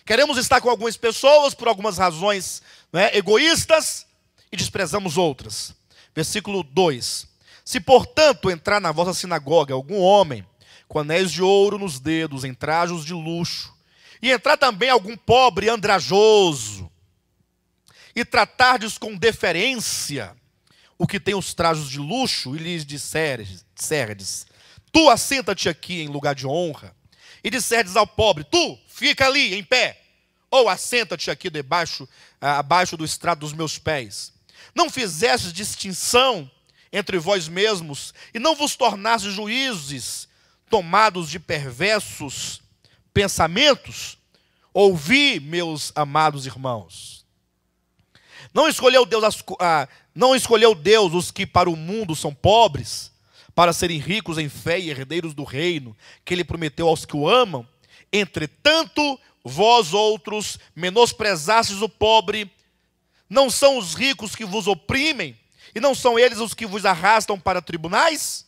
Speaker 1: Queremos estar com algumas pessoas por algumas razões né, egoístas e desprezamos outras. Versículo 2: Se portanto entrar na vossa sinagoga algum homem com anéis de ouro nos dedos, em trajos de luxo, e entrar também algum pobre andrajoso, e tratar com deferência, o que tem os trajos de luxo e lhes disserdes, Tu assenta-te aqui em lugar de honra, e disserdes ao pobre: Tu fica ali em pé, ou assenta-te aqui debaixo, ah, abaixo do estrado dos meus pés. Não fizestes distinção entre vós mesmos, e não vos tornastes juízes, tomados de perversos pensamentos. Ouvi, meus amados irmãos não escolheu Deus as, ah, não escolheu Deus os que para o mundo são pobres, para serem ricos em fé e herdeiros do reino que ele prometeu aos que o amam. Entretanto, vós outros menosprezastes o pobre. Não são os ricos que vos oprimem e não são eles os que vos arrastam para tribunais?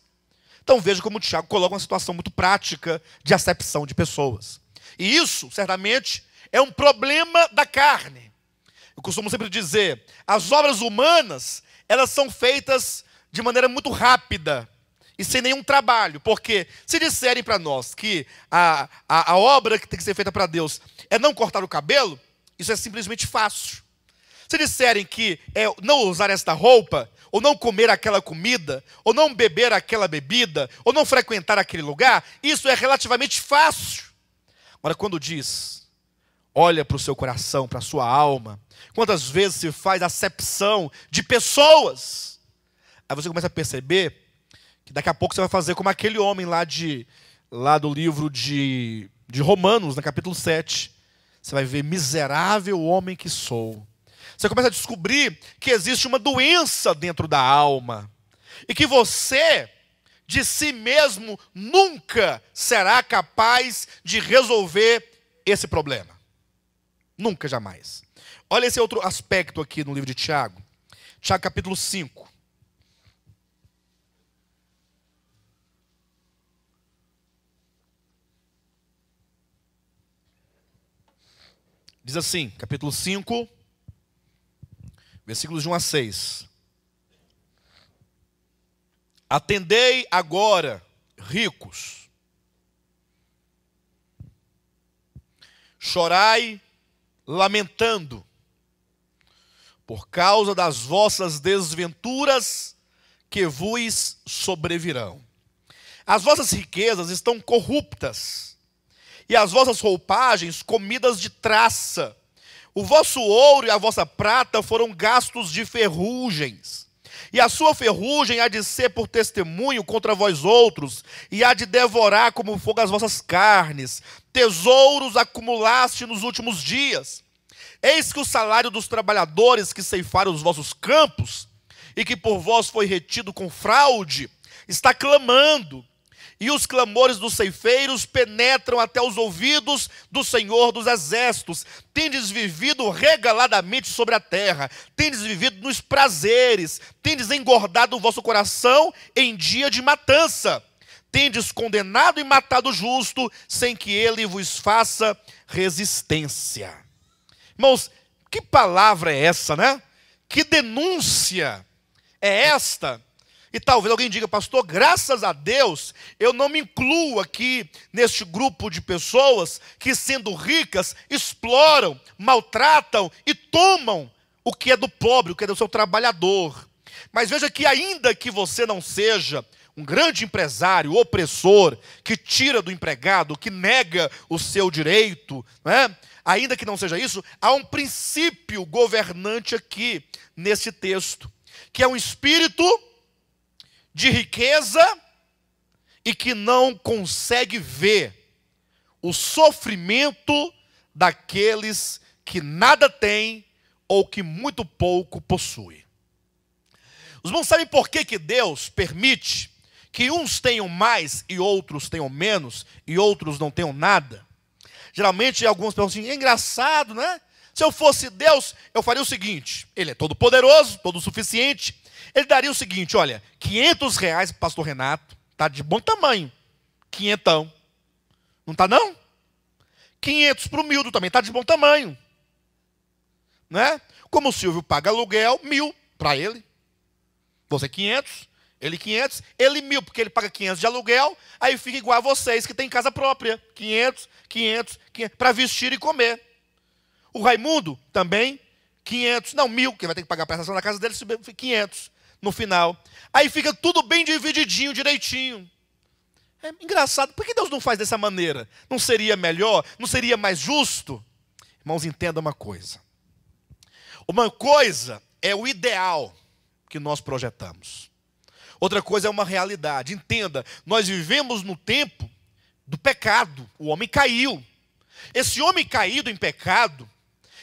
Speaker 1: Então veja como o Tiago coloca uma situação muito prática de acepção de pessoas. E isso, certamente, é um problema da carne. Eu costumo sempre dizer, as obras humanas, elas são feitas de maneira muito rápida e sem nenhum trabalho. Porque se disserem para nós que a, a, a obra que tem que ser feita para Deus é não cortar o cabelo, isso é simplesmente fácil. Se disserem que é não usar esta roupa, ou não comer aquela comida, ou não beber aquela bebida, ou não frequentar aquele lugar, isso é relativamente fácil. Agora, quando diz, olha para o seu coração, para a sua alma, Quantas vezes se faz acepção de pessoas? Aí você começa a perceber que daqui a pouco você vai fazer como aquele homem lá de lá do livro de, de Romanos, no né, capítulo 7. Você vai ver miserável homem que sou. Você começa a descobrir que existe uma doença dentro da alma e que você de si mesmo nunca será capaz de resolver esse problema. Nunca, jamais. Olha esse outro aspecto aqui no livro de Tiago. Tiago capítulo 5. Diz assim, capítulo 5, versículos de 1 a 6. Atendei agora, ricos, chorai lamentando, por causa das vossas desventuras que vos sobrevirão. As vossas riquezas estão corruptas, e as vossas roupagens comidas de traça. O vosso ouro e a vossa prata foram gastos de ferrugens. E a sua ferrugem há de ser por testemunho contra vós outros, e há de devorar como fogo as vossas carnes. Tesouros acumulaste nos últimos dias Eis que o salário dos trabalhadores que ceifaram os vossos campos e que por vós foi retido com fraude, está clamando, e os clamores dos ceifeiros penetram até os ouvidos do Senhor dos Exércitos. Tendes vivido regaladamente sobre a terra, tendes vivido nos prazeres, tendes engordado o vosso coração em dia de matança, tendes condenado e matado o justo, sem que ele vos faça resistência. Irmãos, que palavra é essa, né? Que denúncia é esta? E talvez alguém diga, pastor, graças a Deus, eu não me incluo aqui neste grupo de pessoas que, sendo ricas, exploram, maltratam e tomam o que é do pobre, o que é do seu trabalhador. Mas veja que, ainda que você não seja um grande empresário, opressor, que tira do empregado, que nega o seu direito, né? Ainda que não seja isso, há um princípio governante aqui nesse texto, que é um espírito de riqueza e que não consegue ver o sofrimento daqueles que nada têm ou que muito pouco possuem. Os irmãos sabem por que, que Deus permite que uns tenham mais e outros tenham menos e outros não tenham nada? Geralmente algumas pessoas assim, é engraçado, né? Se eu fosse Deus, eu faria o seguinte: Ele é todo poderoso, todo suficiente. Ele daria o seguinte: olha, 500 reais para pastor Renato, tá de bom tamanho. Quinhentão. Não tá não? 500 para o Mildo também, tá de bom tamanho. Né? Como o Silvio paga aluguel, mil para ele. Você 500, ele 500, ele 1000 porque ele paga 500 de aluguel, aí fica igual a vocês que têm casa própria. 500, 500, 500 para vestir e comer. O Raimundo também 500, não, 1000 que vai ter que pagar a prestação da casa dele, 500 no final. Aí fica tudo bem divididinho, direitinho. É engraçado, por que Deus não faz dessa maneira? Não seria melhor? Não seria mais justo? Irmãos, entendam uma coisa. Uma coisa é o ideal que nós projetamos outra coisa é uma realidade. Entenda, nós vivemos no tempo do pecado. O homem caiu. Esse homem caído em pecado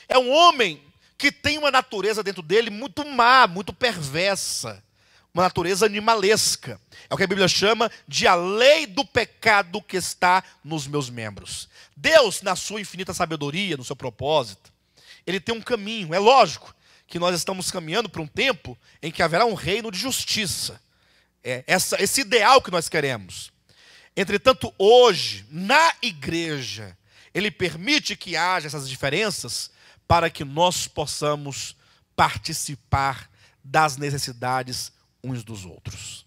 Speaker 1: é um homem que tem uma natureza dentro dele muito má, muito perversa. Uma natureza animalesca. É o que a Bíblia chama de a lei do pecado que está nos meus membros. Deus, na sua infinita sabedoria, no seu propósito, ele tem um caminho. É lógico que nós estamos caminhando para um tempo em que haverá um reino de justiça é, essa, esse ideal que nós queremos. Entretanto, hoje, na igreja, ele permite que haja essas diferenças para que nós possamos participar das necessidades uns dos outros.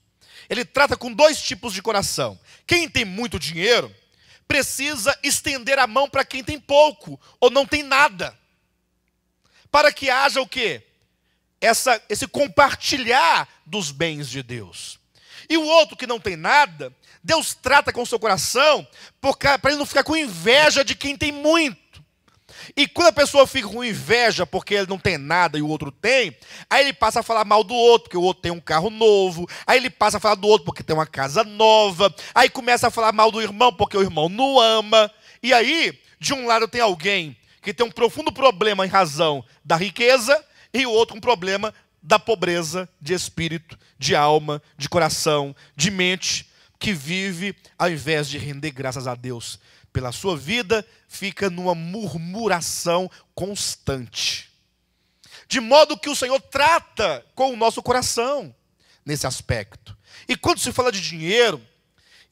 Speaker 1: Ele trata com dois tipos de coração. Quem tem muito dinheiro precisa estender a mão para quem tem pouco ou não tem nada. Para que haja o quê? Essa, esse compartilhar dos bens de Deus. E o outro que não tem nada, Deus trata com o seu coração para ele não ficar com inveja de quem tem muito. E quando a pessoa fica com inveja porque ele não tem nada e o outro tem, aí ele passa a falar mal do outro, porque o outro tem um carro novo, aí ele passa a falar do outro porque tem uma casa nova, aí começa a falar mal do irmão porque o irmão não ama. E aí, de um lado tem alguém que tem um profundo problema em razão da riqueza, e o outro um problema da pobreza de espírito, de alma, de coração, de mente, que vive ao invés de render graças a Deus pela sua vida, fica numa murmuração constante. De modo que o Senhor trata com o nosso coração nesse aspecto. E quando se fala de dinheiro,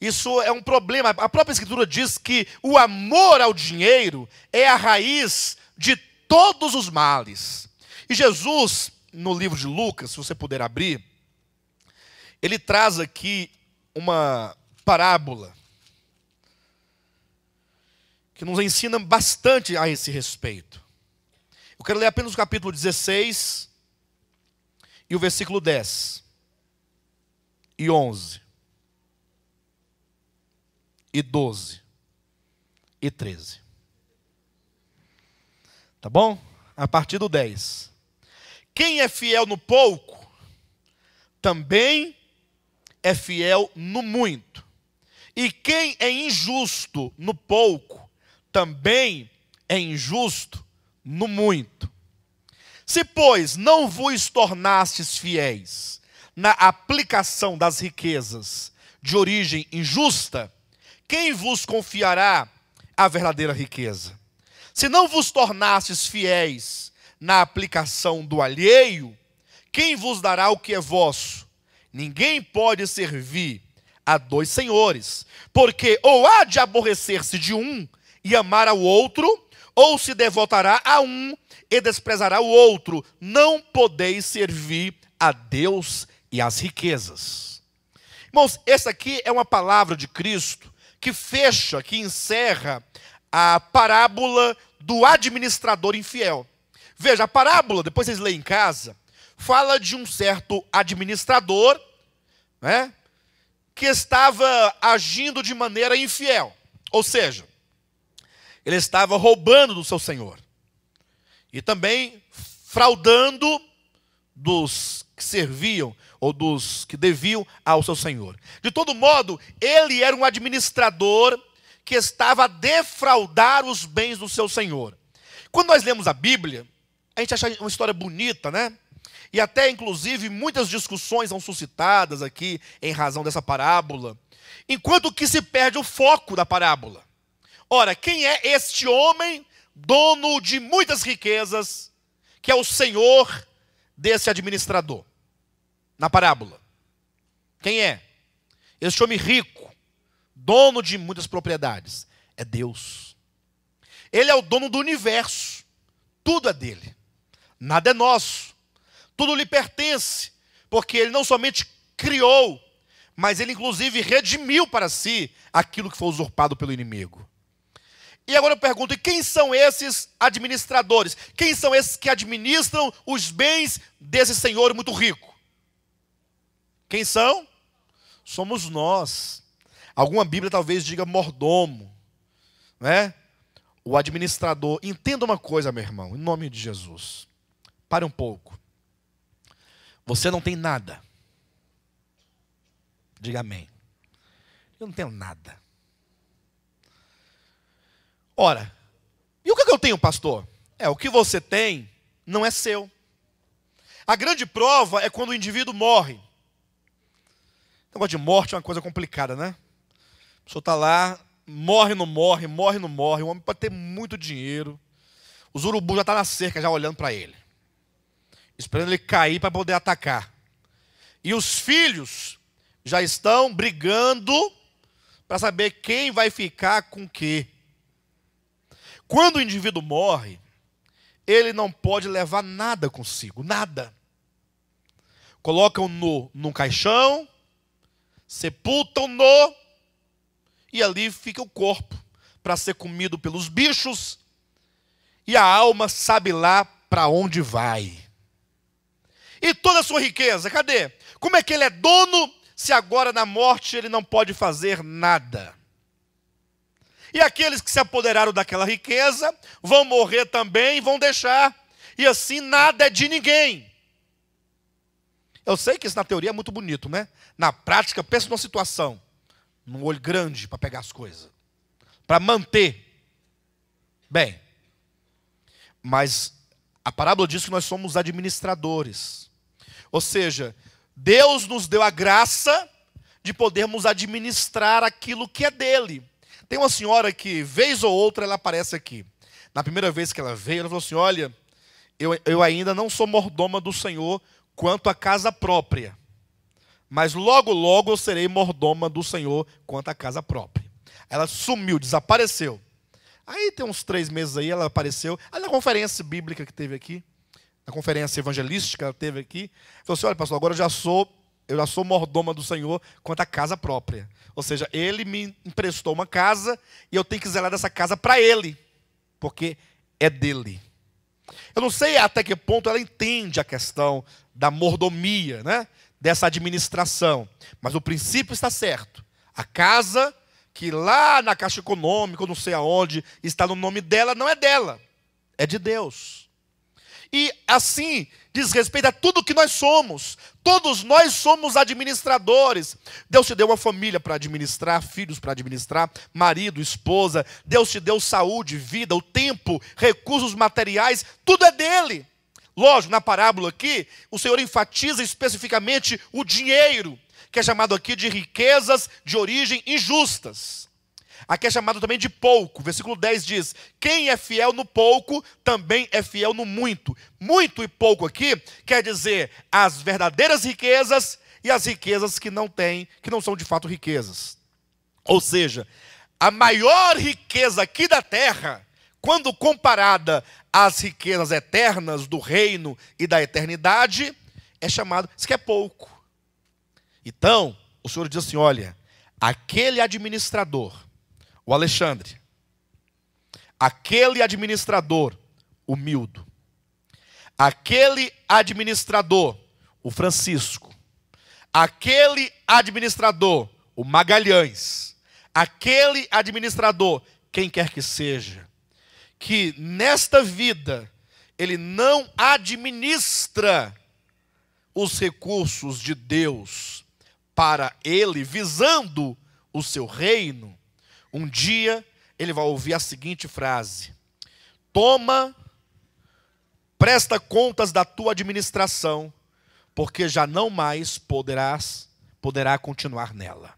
Speaker 1: isso é um problema. A própria Escritura diz que o amor ao dinheiro é a raiz de todos os males. E Jesus no livro de Lucas, se você puder abrir, ele traz aqui uma parábola que nos ensina bastante a esse respeito. Eu quero ler apenas o capítulo 16 e o versículo 10 e 11 e 12 e 13. Tá bom? A partir do 10 quem é fiel no pouco, também é fiel no muito. E quem é injusto no pouco, também é injusto no muito. Se, pois, não vos tornastes fiéis na aplicação das riquezas de origem injusta, quem vos confiará a verdadeira riqueza? Se não vos tornastes fiéis na aplicação do alheio, quem vos dará o que é vosso? Ninguém pode servir a dois senhores, porque ou há de aborrecer-se de um e amar ao outro, ou se devotará a um e desprezará o outro. Não podeis servir a Deus e às riquezas. Irmãos, essa aqui é uma palavra de Cristo que fecha, que encerra a parábola do administrador infiel. Veja, a parábola, depois vocês leem em casa, fala de um certo administrador, né? Que estava agindo de maneira infiel. Ou seja, ele estava roubando do seu senhor. E também fraudando dos que serviam ou dos que deviam ao seu senhor. De todo modo, ele era um administrador que estava a defraudar os bens do seu senhor. Quando nós lemos a Bíblia, a gente acha uma história bonita, né? E até, inclusive, muitas discussões são suscitadas aqui em razão dessa parábola. Enquanto que se perde o foco da parábola. Ora, quem é este homem, dono de muitas riquezas, que é o senhor desse administrador? Na parábola. Quem é? Este homem rico, dono de muitas propriedades, é Deus. Ele é o dono do universo. Tudo é dele. Nada é nosso. Tudo lhe pertence, porque ele não somente criou, mas ele inclusive redimiu para si aquilo que foi usurpado pelo inimigo. E agora eu pergunto: e quem são esses administradores? Quem são esses que administram os bens desse senhor muito rico? Quem são? Somos nós. Alguma Bíblia talvez diga mordomo, né? O administrador. Entenda uma coisa, meu irmão, em nome de Jesus. Pare um pouco. Você não tem nada. Diga amém. Eu não tenho nada. Ora, e o que eu tenho, pastor? É, o que você tem não é seu. A grande prova é quando o indivíduo morre. O negócio de morte é uma coisa complicada, né? A pessoa está lá, morre, não morre, morre, não morre. O homem pode ter muito dinheiro. Os urubus já estão tá na cerca, já olhando para ele esperando ele cair para poder atacar. E os filhos já estão brigando para saber quem vai ficar com quê. Quando o indivíduo morre, ele não pode levar nada consigo, nada. Colocam-no num caixão, sepultam-no, e ali fica o corpo para ser comido pelos bichos, e a alma sabe lá para onde vai. E toda a sua riqueza, cadê? Como é que ele é dono se agora na morte ele não pode fazer nada? E aqueles que se apoderaram daquela riqueza vão morrer também e vão deixar. E assim nada é de ninguém. Eu sei que isso na teoria é muito bonito, né? Na prática, pensa numa situação. Num olho grande para pegar as coisas. Para manter. Bem. Mas a parábola diz que nós somos administradores. Ou seja, Deus nos deu a graça de podermos administrar aquilo que é dele. Tem uma senhora que, vez ou outra, ela aparece aqui. Na primeira vez que ela veio, ela falou assim: Olha, eu, eu ainda não sou mordoma do Senhor quanto à casa própria, mas logo, logo eu serei mordoma do Senhor quanto à casa própria. Ela sumiu, desapareceu. Aí tem uns três meses aí, ela apareceu. Aí na conferência bíblica que teve aqui, na conferência evangelística que teve aqui, falou assim: olha, pastor, agora eu já sou, eu já sou mordoma do Senhor quanto à casa própria. Ou seja, ele me emprestou uma casa e eu tenho que zelar dessa casa para ele, porque é dele. Eu não sei até que ponto ela entende a questão da mordomia, né? dessa administração, mas o princípio está certo. A casa que lá na Caixa Econômica, não sei aonde, está no nome dela, não é dela, é de Deus. E assim diz respeito a tudo que nós somos. Todos nós somos administradores. Deus te deu uma família para administrar, filhos para administrar, marido, esposa. Deus te deu saúde, vida, o tempo, recursos materiais. Tudo é dele. Lógico, na parábola aqui, o Senhor enfatiza especificamente o dinheiro, que é chamado aqui de riquezas de origem injustas. Aqui é chamado também de pouco. Versículo 10 diz: Quem é fiel no pouco, também é fiel no muito. Muito e pouco aqui quer dizer as verdadeiras riquezas e as riquezas que não têm, que não são de fato riquezas. Ou seja, a maior riqueza aqui da terra, quando comparada às riquezas eternas do reino e da eternidade, é chamado, isso que é pouco. Então, o Senhor diz assim: olha, aquele administrador o Alexandre. Aquele administrador humildo. Aquele administrador, o Francisco. Aquele administrador, o Magalhães. Aquele administrador, quem quer que seja, que nesta vida ele não administra os recursos de Deus para ele, visando o seu reino, um dia ele vai ouvir a seguinte frase: Toma, presta contas da tua administração, porque já não mais poderás poderá continuar nela.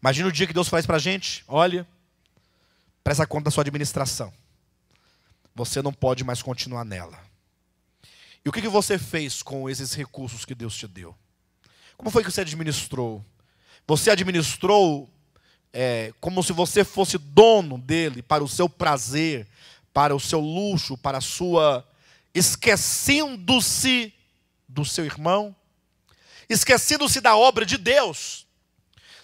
Speaker 1: Imagina o dia que Deus faz para a gente: olha, presta conta da sua administração, você não pode mais continuar nela. E o que, que você fez com esses recursos que Deus te deu? Como foi que você administrou? Você administrou é, como se você fosse dono dele para o seu prazer, para o seu luxo, para a sua. esquecendo-se do seu irmão, esquecendo-se da obra de Deus.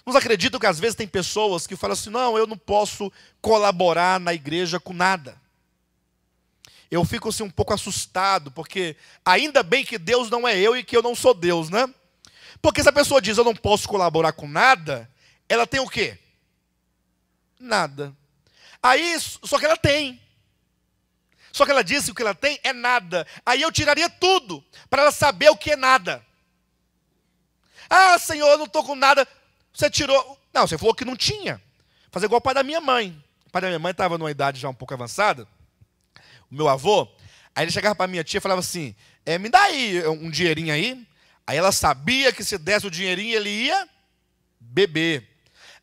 Speaker 1: Nos acreditam que às vezes tem pessoas que falam assim: não, eu não posso colaborar na igreja com nada. Eu fico assim um pouco assustado, porque ainda bem que Deus não é eu e que eu não sou Deus, né? Porque se a pessoa diz eu não posso colaborar com nada, ela tem o quê? nada. Aí, só que ela tem. Só que ela disse que o que ela tem é nada. Aí eu tiraria tudo para ela saber o que é nada. Ah, Senhor, eu não estou com nada. Você tirou. Não, você falou que não tinha. Fazer igual o pai da minha mãe. O pai da minha mãe estava numa idade já um pouco avançada. O meu avô. Aí ele chegava para minha tia e falava assim: é, me dá aí um dinheirinho aí. Aí ela sabia que se desse o dinheirinho, ele ia beber.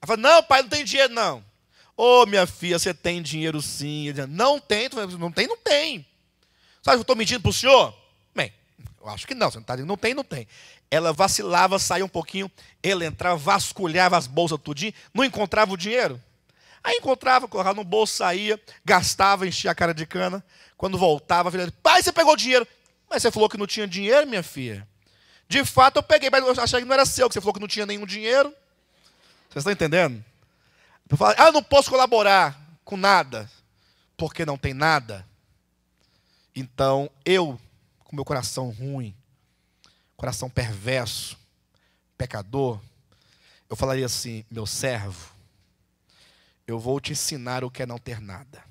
Speaker 1: Ela falou: não, pai, não tem dinheiro não. Ô, oh, minha filha, você tem dinheiro sim. Ele diz, não tem, não tem, não tem. Sabe, eu estou mentindo para o senhor? Bem, eu acho que não, você não está dizendo, não tem, não tem. Ela vacilava, saía um pouquinho, ele entrava, vasculhava as bolsas tudinho, não encontrava o dinheiro. Aí encontrava, colocava no bolso, saía, gastava, enchia a cara de cana. Quando voltava, a filha pai, você pegou o dinheiro. Mas você falou que não tinha dinheiro, minha filha. De fato, eu peguei, mas eu achei que não era seu, que você falou que não tinha nenhum dinheiro. Vocês estão entendendo? eu fala, ah, não posso colaborar com nada, porque não tem nada. Então eu, com meu coração ruim, coração perverso, pecador, eu falaria assim: meu servo, eu vou te ensinar o que é não ter nada.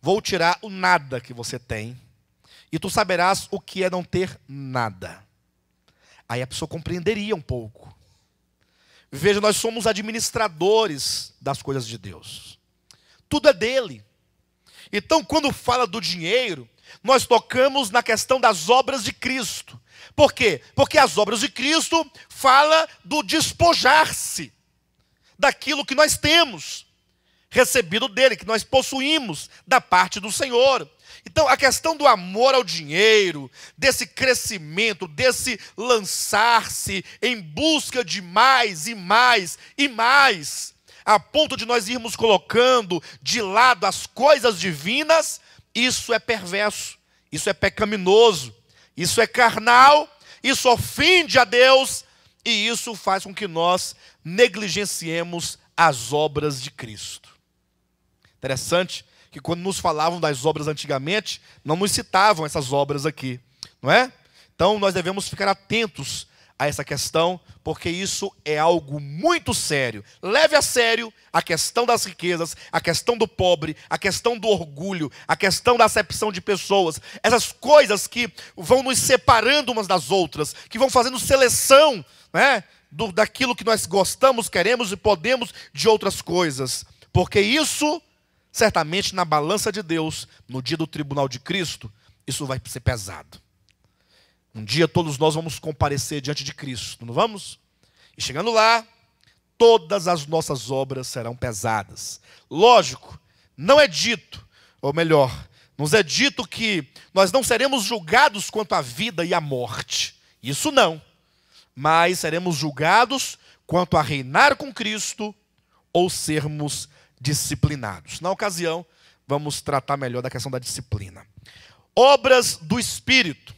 Speaker 1: Vou tirar o nada que você tem, e tu saberás o que é não ter nada. Aí a pessoa compreenderia um pouco. Veja, nós somos administradores das coisas de Deus. Tudo é dele. Então, quando fala do dinheiro, nós tocamos na questão das obras de Cristo. Por quê? Porque as obras de Cristo fala do despojar-se daquilo que nós temos recebido dele, que nós possuímos da parte do Senhor. Então, a questão do amor ao dinheiro, desse crescimento, desse lançar-se em busca de mais e mais e mais, a ponto de nós irmos colocando de lado as coisas divinas, isso é perverso, isso é pecaminoso, isso é carnal, isso ofende a Deus e isso faz com que nós negligenciemos as obras de Cristo. Interessante que quando nos falavam das obras antigamente, não nos citavam essas obras aqui, não é? Então nós devemos ficar atentos a essa questão, porque isso é algo muito sério. Leve a sério a questão das riquezas, a questão do pobre, a questão do orgulho, a questão da acepção de pessoas. Essas coisas que vão nos separando umas das outras, que vão fazendo seleção né, do, daquilo que nós gostamos, queremos e podemos de outras coisas. Porque isso Certamente na balança de Deus, no dia do tribunal de Cristo, isso vai ser pesado. Um dia todos nós vamos comparecer diante de Cristo, não vamos? E chegando lá, todas as nossas obras serão pesadas. Lógico, não é dito, ou melhor, nos é dito que nós não seremos julgados quanto à vida e à morte. Isso não. Mas seremos julgados quanto a reinar com Cristo ou sermos disciplinados. Na ocasião, vamos tratar melhor da questão da disciplina. Obras do Espírito.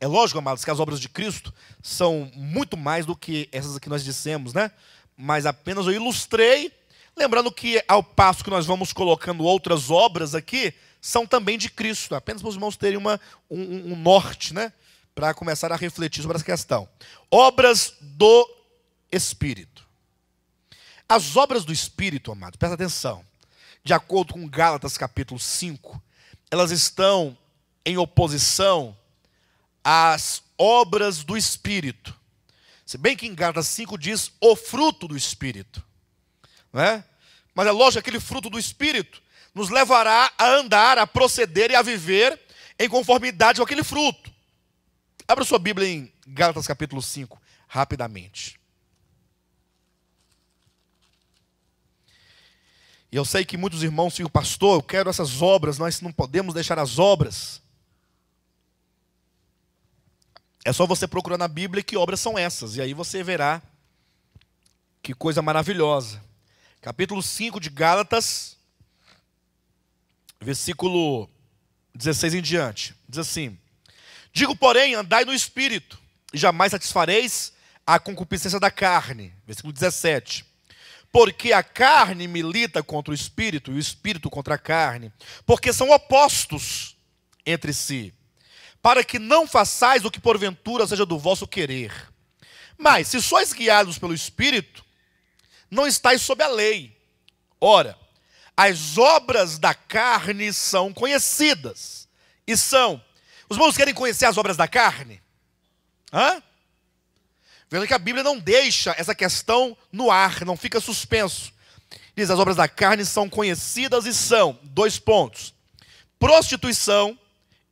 Speaker 1: É lógico, amados, que as obras de Cristo são muito mais do que essas que nós dissemos, né? Mas apenas eu ilustrei, lembrando que ao passo que nós vamos colocando outras obras aqui, são também de Cristo, apenas para os irmãos terem uma, um, um norte, né? Para começar a refletir sobre essa questão. Obras do Espírito. As obras do Espírito, amado, presta atenção, de acordo com Gálatas capítulo 5, elas estão em oposição às obras do Espírito. Se bem que em Gálatas 5 diz o fruto do Espírito. Né? Mas é lógico que aquele fruto do Espírito nos levará a andar, a proceder e a viver em conformidade com aquele fruto. Abra sua Bíblia em Gálatas capítulo 5, rapidamente. E eu sei que muitos irmãos ficam, pastor, eu quero essas obras, nós não podemos deixar as obras. É só você procurar na Bíblia que obras são essas, e aí você verá que coisa maravilhosa. Capítulo 5 de Gálatas, versículo 16 em diante, diz assim: Digo, porém, andai no espírito, e jamais satisfareis a concupiscência da carne. Versículo 17. Porque a carne milita contra o espírito e o espírito contra a carne, porque são opostos entre si, para que não façais o que porventura seja do vosso querer. Mas se sois guiados pelo espírito, não estáis sob a lei. Ora, as obras da carne são conhecidas. E são. Os irmãos querem conhecer as obras da carne? Hã? Veja que a Bíblia não deixa essa questão no ar, não fica suspenso. Diz: as obras da carne são conhecidas e são, dois pontos: prostituição,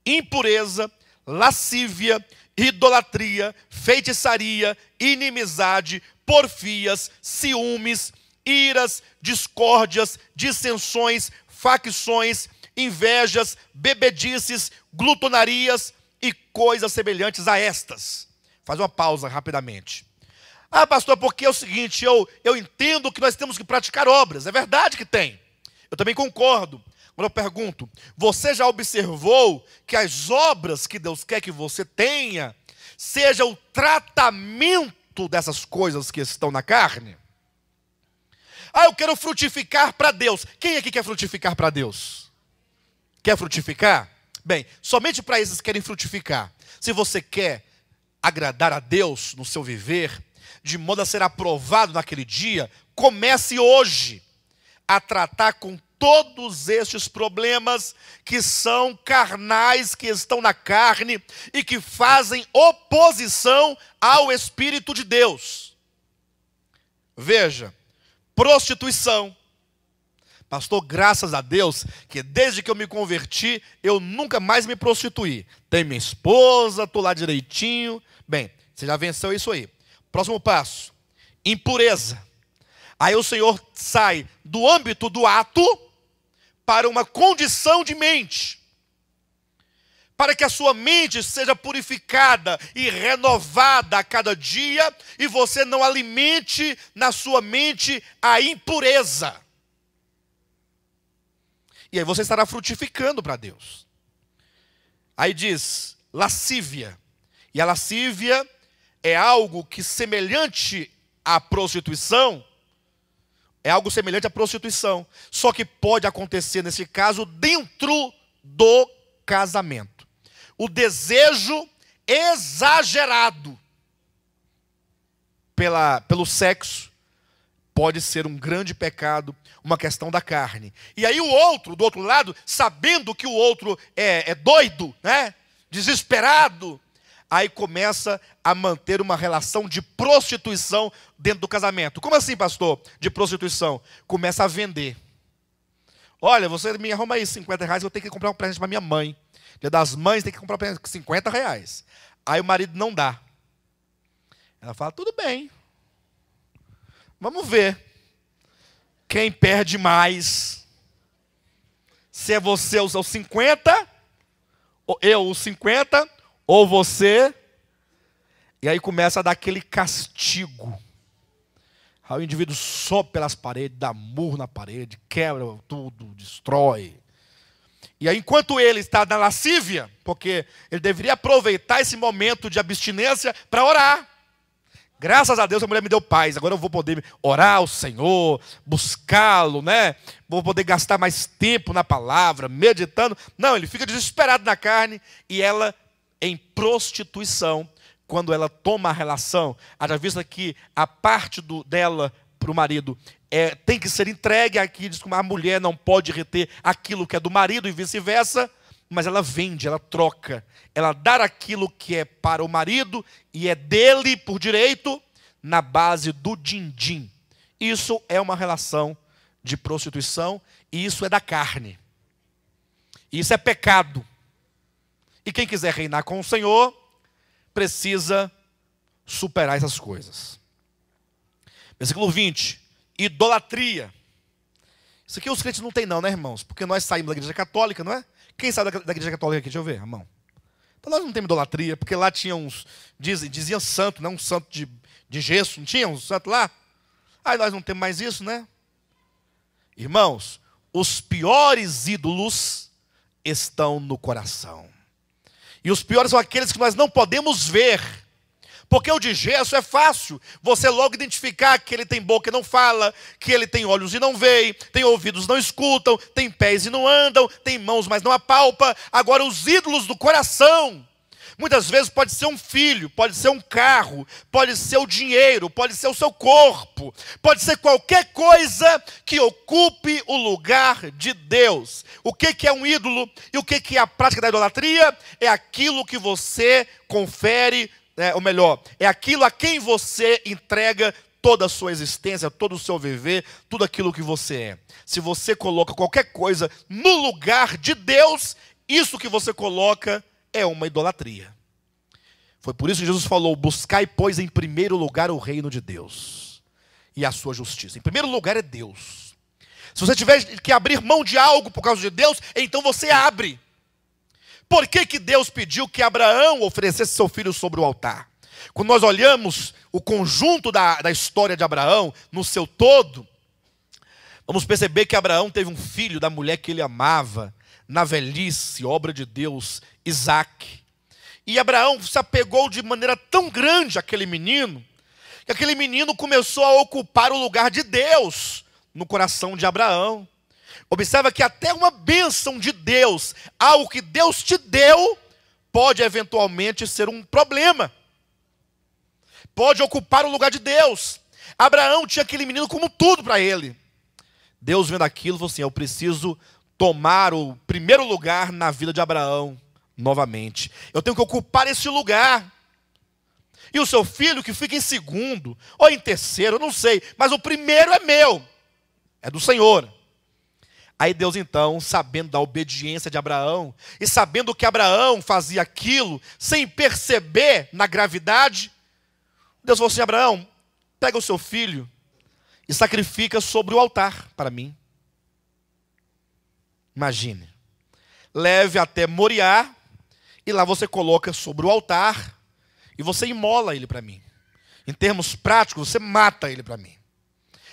Speaker 1: impureza, lascívia, idolatria, feitiçaria, inimizade, porfias, ciúmes, iras, discórdias, dissensões, facções, invejas, bebedices, glutonarias e coisas semelhantes a estas. Faz uma pausa rapidamente. Ah, pastor, porque é o seguinte, eu, eu entendo que nós temos que praticar obras. É verdade que tem. Eu também concordo. Quando eu pergunto, você já observou que as obras que Deus quer que você tenha seja o tratamento dessas coisas que estão na carne? Ah, eu quero frutificar para Deus. Quem aqui quer frutificar para Deus? Quer frutificar? Bem, somente para esses que querem frutificar. Se você quer agradar a Deus no seu viver, de modo a ser aprovado naquele dia, comece hoje a tratar com todos estes problemas que são carnais, que estão na carne e que fazem oposição ao Espírito de Deus. Veja, prostituição. Pastor, graças a Deus que desde que eu me converti, eu nunca mais me prostituí. Tem minha esposa, estou lá direitinho, Bem, você já venceu isso aí. Próximo passo: impureza. Aí o Senhor sai do âmbito do ato para uma condição de mente. Para que a sua mente seja purificada e renovada a cada dia, e você não alimente na sua mente a impureza. E aí você estará frutificando para Deus. Aí diz: lascívia, e a lascívia é algo que semelhante à prostituição, é algo semelhante à prostituição, só que pode acontecer nesse caso dentro do casamento. O desejo exagerado pela, pelo sexo pode ser um grande pecado, uma questão da carne. E aí o outro, do outro lado, sabendo que o outro é, é doido, né? desesperado, aí começa a manter uma relação de prostituição dentro do casamento. Como assim, pastor? De prostituição? Começa a vender. Olha, você me arruma aí 50 reais, eu tenho que comprar um presente para minha mãe. Dia das mães tem que comprar um presente 50 reais. Aí o marido não dá. Ela fala: tudo bem. Vamos ver. Quem perde mais? Se é você os 50, eu os 50 ou você. E aí começa a dar aquele castigo. Aí o indivíduo sobe pelas paredes, dá murro na parede, quebra tudo, destrói. E aí, enquanto ele está na lascívia, porque ele deveria aproveitar esse momento de abstinência para orar. Graças a Deus a mulher me deu paz. Agora eu vou poder orar ao Senhor, buscá-lo, né? Vou poder gastar mais tempo na palavra, meditando. Não, ele fica desesperado na carne e ela em prostituição quando ela toma a relação, haja vista que a parte do, dela para o marido é, tem que ser entregue aqui, diz que a mulher não pode reter aquilo que é do marido e vice-versa, mas ela vende, ela troca, ela dá aquilo que é para o marido e é dele por direito na base do din-din. Isso é uma relação de prostituição e isso é da carne. Isso é pecado. E quem quiser reinar com o Senhor, precisa superar essas coisas. Versículo 20: idolatria. Isso aqui os crentes não têm, não, né, irmãos? Porque nós saímos da igreja católica, não é? Quem sai da, da igreja católica aqui? Deixa eu ver, irmão. Então nós não temos idolatria, porque lá tinha uns, diz, diziam santo, né? Um santo de, de gesso, não tinha um santo lá? Aí nós não temos mais isso, né? Irmãos, os piores ídolos estão no coração. E os piores são aqueles que nós não podemos ver. Porque o de gesso é fácil. Você logo identificar que ele tem boca e não fala, que ele tem olhos e não vê, tem ouvidos e não escutam, tem pés e não andam, tem mãos mas não apalpa. Agora os ídolos do coração, Muitas vezes pode ser um filho, pode ser um carro, pode ser o dinheiro, pode ser o seu corpo, pode ser qualquer coisa que ocupe o lugar de Deus. O que, que é um ídolo e o que, que é a prática da idolatria? É aquilo que você confere, né, ou melhor, é aquilo a quem você entrega toda a sua existência, todo o seu viver, tudo aquilo que você é. Se você coloca qualquer coisa no lugar de Deus, isso que você coloca é uma idolatria. Foi por isso que Jesus falou: buscai, pois, em primeiro lugar o reino de Deus e a sua justiça. Em primeiro lugar é Deus. Se você tiver que abrir mão de algo por causa de Deus, então você abre. Por que, que Deus pediu que Abraão oferecesse seu filho sobre o altar? Quando nós olhamos o conjunto da, da história de Abraão, no seu todo, vamos perceber que Abraão teve um filho da mulher que ele amava, na velhice, obra de Deus, Isaac. E Abraão se apegou de maneira tão grande àquele menino, que aquele menino começou a ocupar o lugar de Deus no coração de Abraão. Observa que até uma bênção de Deus, algo que Deus te deu, pode eventualmente ser um problema. Pode ocupar o lugar de Deus. Abraão tinha aquele menino como tudo para ele. Deus vendo aquilo, falou assim: Eu preciso tomar o primeiro lugar na vida de Abraão novamente. Eu tenho que ocupar esse lugar. E o seu filho que fica em segundo ou em terceiro, não sei, mas o primeiro é meu, é do Senhor. Aí Deus, então, sabendo da obediência de Abraão e sabendo que Abraão fazia aquilo sem perceber na gravidade, Deus falou assim: Abraão, pega o seu filho e sacrifica sobre o altar para mim. Imagine. Leve até Moriá, e lá você coloca sobre o altar, e você imola ele para mim. Em termos práticos, você mata ele para mim.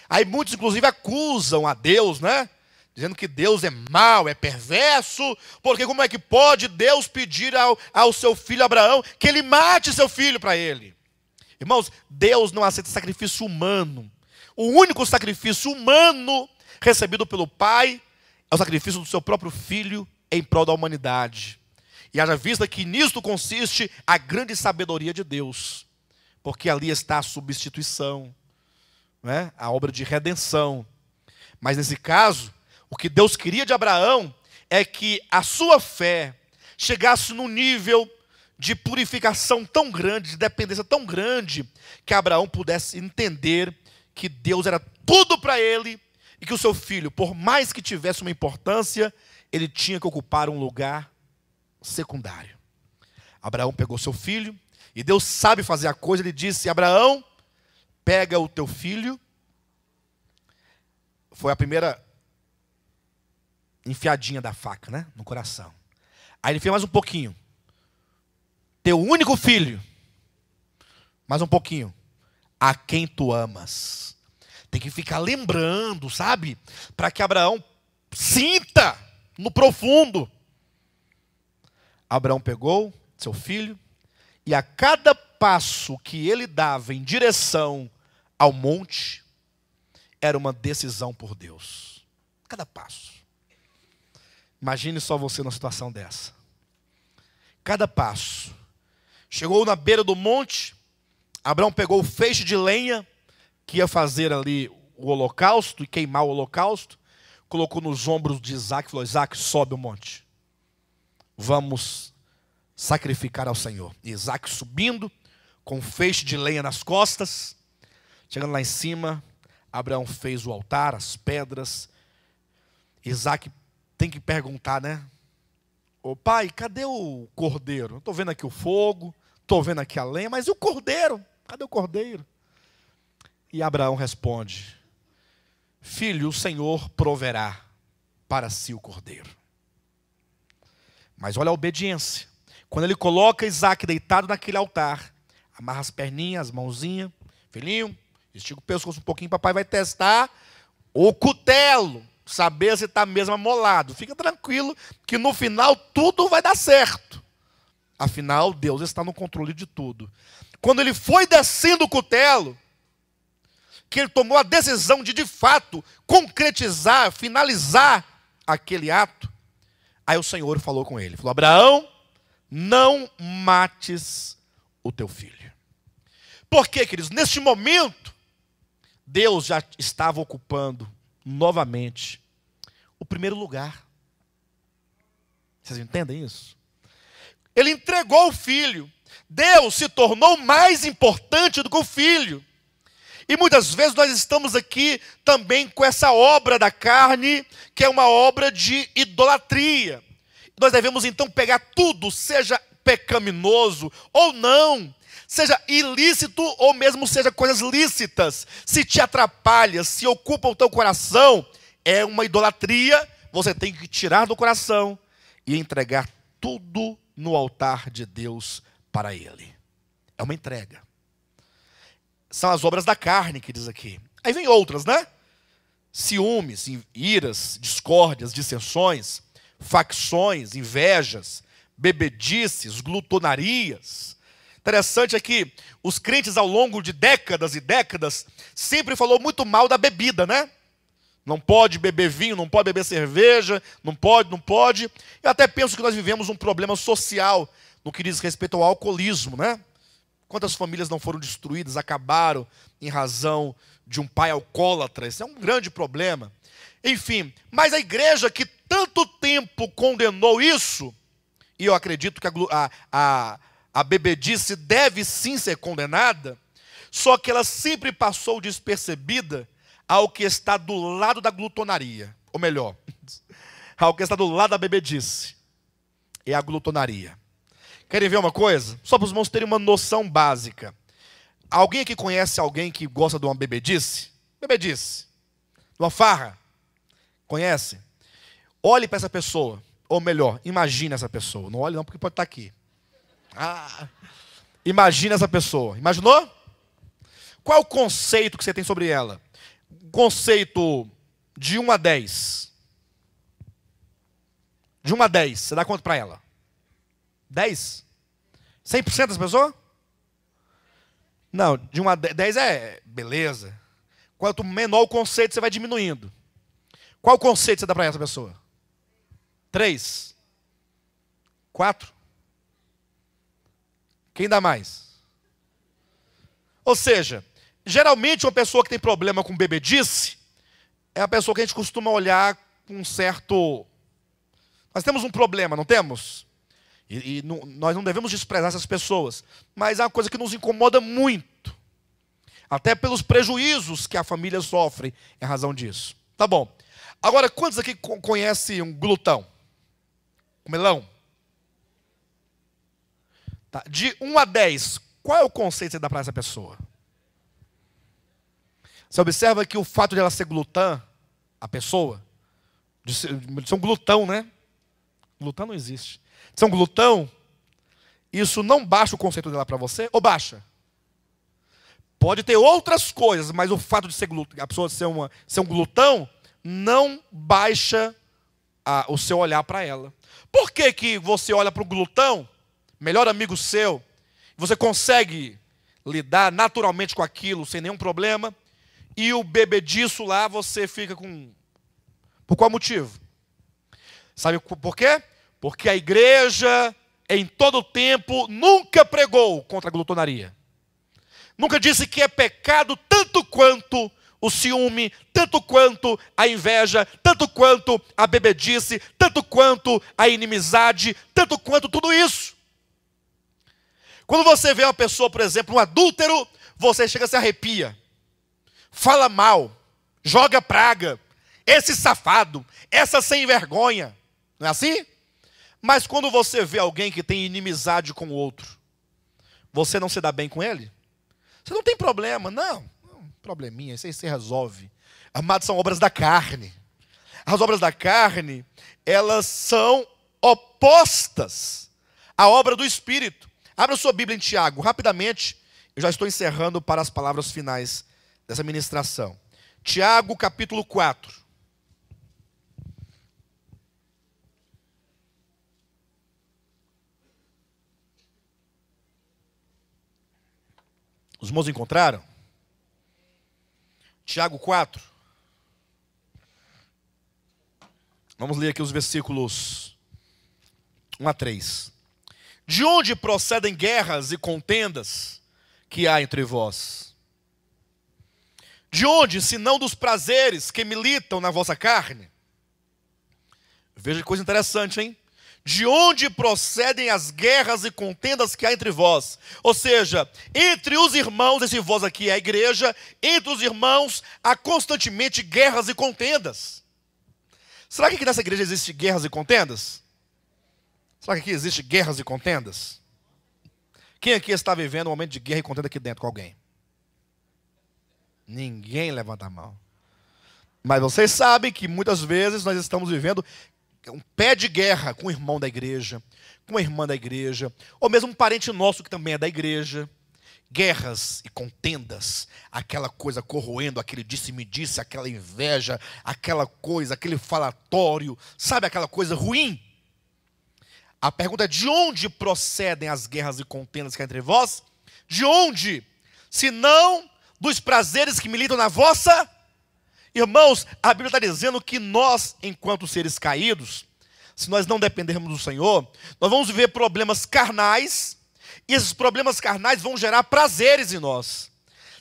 Speaker 1: Aí muitos, inclusive, acusam a Deus, né? Dizendo que Deus é mau, é perverso, porque como é que pode Deus pedir ao, ao seu filho Abraão que ele mate seu filho para ele? Irmãos, Deus não aceita sacrifício humano. O único sacrifício humano recebido pelo Pai ao sacrifício do seu próprio filho em prol da humanidade. E haja vista que nisto consiste a grande sabedoria de Deus, porque ali está a substituição, né? a obra de redenção. Mas nesse caso, o que Deus queria de Abraão é que a sua fé chegasse num nível de purificação tão grande, de dependência tão grande, que Abraão pudesse entender que Deus era tudo para ele e que o seu filho, por mais que tivesse uma importância, ele tinha que ocupar um lugar secundário. Abraão pegou seu filho, e Deus sabe fazer a coisa, ele disse: Abraão, pega o teu filho. Foi a primeira enfiadinha da faca, né? No coração. Aí ele fez mais um pouquinho. Teu único filho. Mais um pouquinho. A quem tu amas. Tem que ficar lembrando, sabe? Para que Abraão sinta no profundo. Abraão pegou seu filho e a cada passo que ele dava em direção ao monte era uma decisão por Deus. Cada passo. Imagine só você numa situação dessa. Cada passo. Chegou na beira do monte, Abraão pegou o feixe de lenha que ia fazer ali o holocausto e queimar o holocausto, colocou nos ombros de Isaac e falou: Isaac, sobe o monte. Vamos sacrificar ao Senhor. E Isaac subindo, com um feixe de lenha nas costas, chegando lá em cima, Abraão fez o altar, as pedras. Isaac tem que perguntar, né? Ô pai, cadê o cordeiro? Estou vendo aqui o fogo, estou vendo aqui a lenha, mas e o cordeiro? Cadê o cordeiro? E Abraão responde: Filho, o Senhor proverá para si o cordeiro. Mas olha a obediência. Quando ele coloca Isaac deitado naquele altar, amarra as perninhas, as mãozinhas, filhinho, estica o pescoço um pouquinho, papai vai testar o cutelo, saber se está mesmo amolado. Fica tranquilo que no final tudo vai dar certo. Afinal, Deus está no controle de tudo. Quando ele foi descendo o cutelo, que ele tomou a decisão de, de fato, concretizar, finalizar aquele ato. Aí o Senhor falou com ele: falou, Abraão, não mates o teu filho. Por quê, queridos? Neste momento, Deus já estava ocupando novamente o primeiro lugar. Vocês entendem isso? Ele entregou o filho. Deus se tornou mais importante do que o filho. E muitas vezes nós estamos aqui também com essa obra da carne, que é uma obra de idolatria. Nós devemos então pegar tudo, seja pecaminoso ou não, seja ilícito ou mesmo seja coisas lícitas, se te atrapalha, se ocupa o teu coração, é uma idolatria, você tem que tirar do coração e entregar tudo no altar de Deus para Ele. É uma entrega são as obras da carne que diz aqui. Aí vem outras, né? Ciúmes, iras, discórdias, dissensões, facções, invejas, bebedices, glutonarias. Interessante é que os crentes ao longo de décadas e décadas sempre falou muito mal da bebida, né? Não pode beber vinho, não pode beber cerveja, não pode, não pode. Eu até penso que nós vivemos um problema social no que diz respeito ao alcoolismo, né? Quantas famílias não foram destruídas, acabaram em razão de um pai alcoólatra? Isso é um grande problema. Enfim, mas a igreja que tanto tempo condenou isso, e eu acredito que a, a, a bebedice deve sim ser condenada, só que ela sempre passou despercebida ao que está do lado da glutonaria. Ou melhor, *laughs* ao que está do lado da bebedice. É a glutonaria. Querem ver uma coisa? Só para os irmãos terem uma noção básica. Alguém aqui conhece alguém que gosta de uma bebedice? Bebedice. De uma farra? Conhece? Olhe para essa pessoa. Ou melhor, imagine essa pessoa. Não olhe não, porque pode estar tá aqui. Ah, imagine essa pessoa. Imaginou? Qual o conceito que você tem sobre ela? Conceito de 1 a 10. De 1 a 10, você dá quanto para ela? 10? 100% das pessoas? Não, de 1 a 10 é beleza. Quanto menor o conceito, você vai diminuindo. Qual conceito você dá para essa pessoa? 3? 4? Quem dá mais? Ou seja, geralmente uma pessoa que tem problema com bebedice é a pessoa que a gente costuma olhar com um certo. Nós temos um problema, não temos? E, e não, nós não devemos desprezar essas pessoas. Mas é uma coisa que nos incomoda muito. Até pelos prejuízos que a família sofre em razão disso. Tá bom. Agora, quantos aqui conhecem um glutão? Um melão? Tá. De 1 a 10, qual é o conceito que você dá para essa pessoa? Você observa que o fato de ela ser glutã, a pessoa, de ser, de ser um glutão, né? Glutão não existe é um glutão, isso não baixa o conceito dela para você? Ou baixa? Pode ter outras coisas, mas o fato de ser glutão, a pessoa ser, uma, ser um glutão não baixa a, o seu olhar para ela. Por que, que você olha para o glutão, melhor amigo seu, você consegue lidar naturalmente com aquilo sem nenhum problema, e o bebediço lá você fica com. Por qual motivo? Sabe por quê? Porque a igreja, em todo o tempo, nunca pregou contra a glutonaria. Nunca disse que é pecado tanto quanto o ciúme, tanto quanto a inveja, tanto quanto a bebedice, tanto quanto a inimizade, tanto quanto tudo isso. Quando você vê uma pessoa, por exemplo, um adúltero, você chega se arrepia, fala mal, joga praga, esse safado, essa sem vergonha, não é assim? Mas quando você vê alguém que tem inimizade com o outro, você não se dá bem com ele? Você não tem problema, não. não probleminha, isso aí se resolve. Amados, são obras da carne. As obras da carne, elas são opostas à obra do Espírito. Abra sua Bíblia em Tiago, rapidamente. Eu já estou encerrando para as palavras finais dessa ministração. Tiago, capítulo 4. Os moços encontraram? Tiago 4. Vamos ler aqui os versículos 1 a 3. De onde procedem guerras e contendas que há entre vós? De onde, senão dos prazeres que militam na vossa carne? Veja que coisa interessante, hein? de onde procedem as guerras e contendas que há entre vós. Ou seja, entre os irmãos, esse vós aqui é a igreja, entre os irmãos há constantemente guerras e contendas. Será que aqui nessa igreja existe guerras e contendas? Será que aqui existe guerras e contendas? Quem aqui está vivendo um momento de guerra e contenda aqui dentro com alguém? Ninguém levanta a mão. Mas vocês sabem que muitas vezes nós estamos vivendo é um pé de guerra com o irmão da igreja, com a irmã da igreja, ou mesmo um parente nosso que também é da igreja. Guerras e contendas, aquela coisa corroendo, aquele disse-me-disse, -disse, aquela inveja, aquela coisa, aquele falatório, sabe aquela coisa ruim? A pergunta é: de onde procedem as guerras e contendas que há entre vós? De onde? Se não dos prazeres que militam na vossa Irmãos, a Bíblia está dizendo que nós, enquanto seres caídos, se nós não dependermos do Senhor, nós vamos viver problemas carnais, e esses problemas carnais vão gerar prazeres em nós.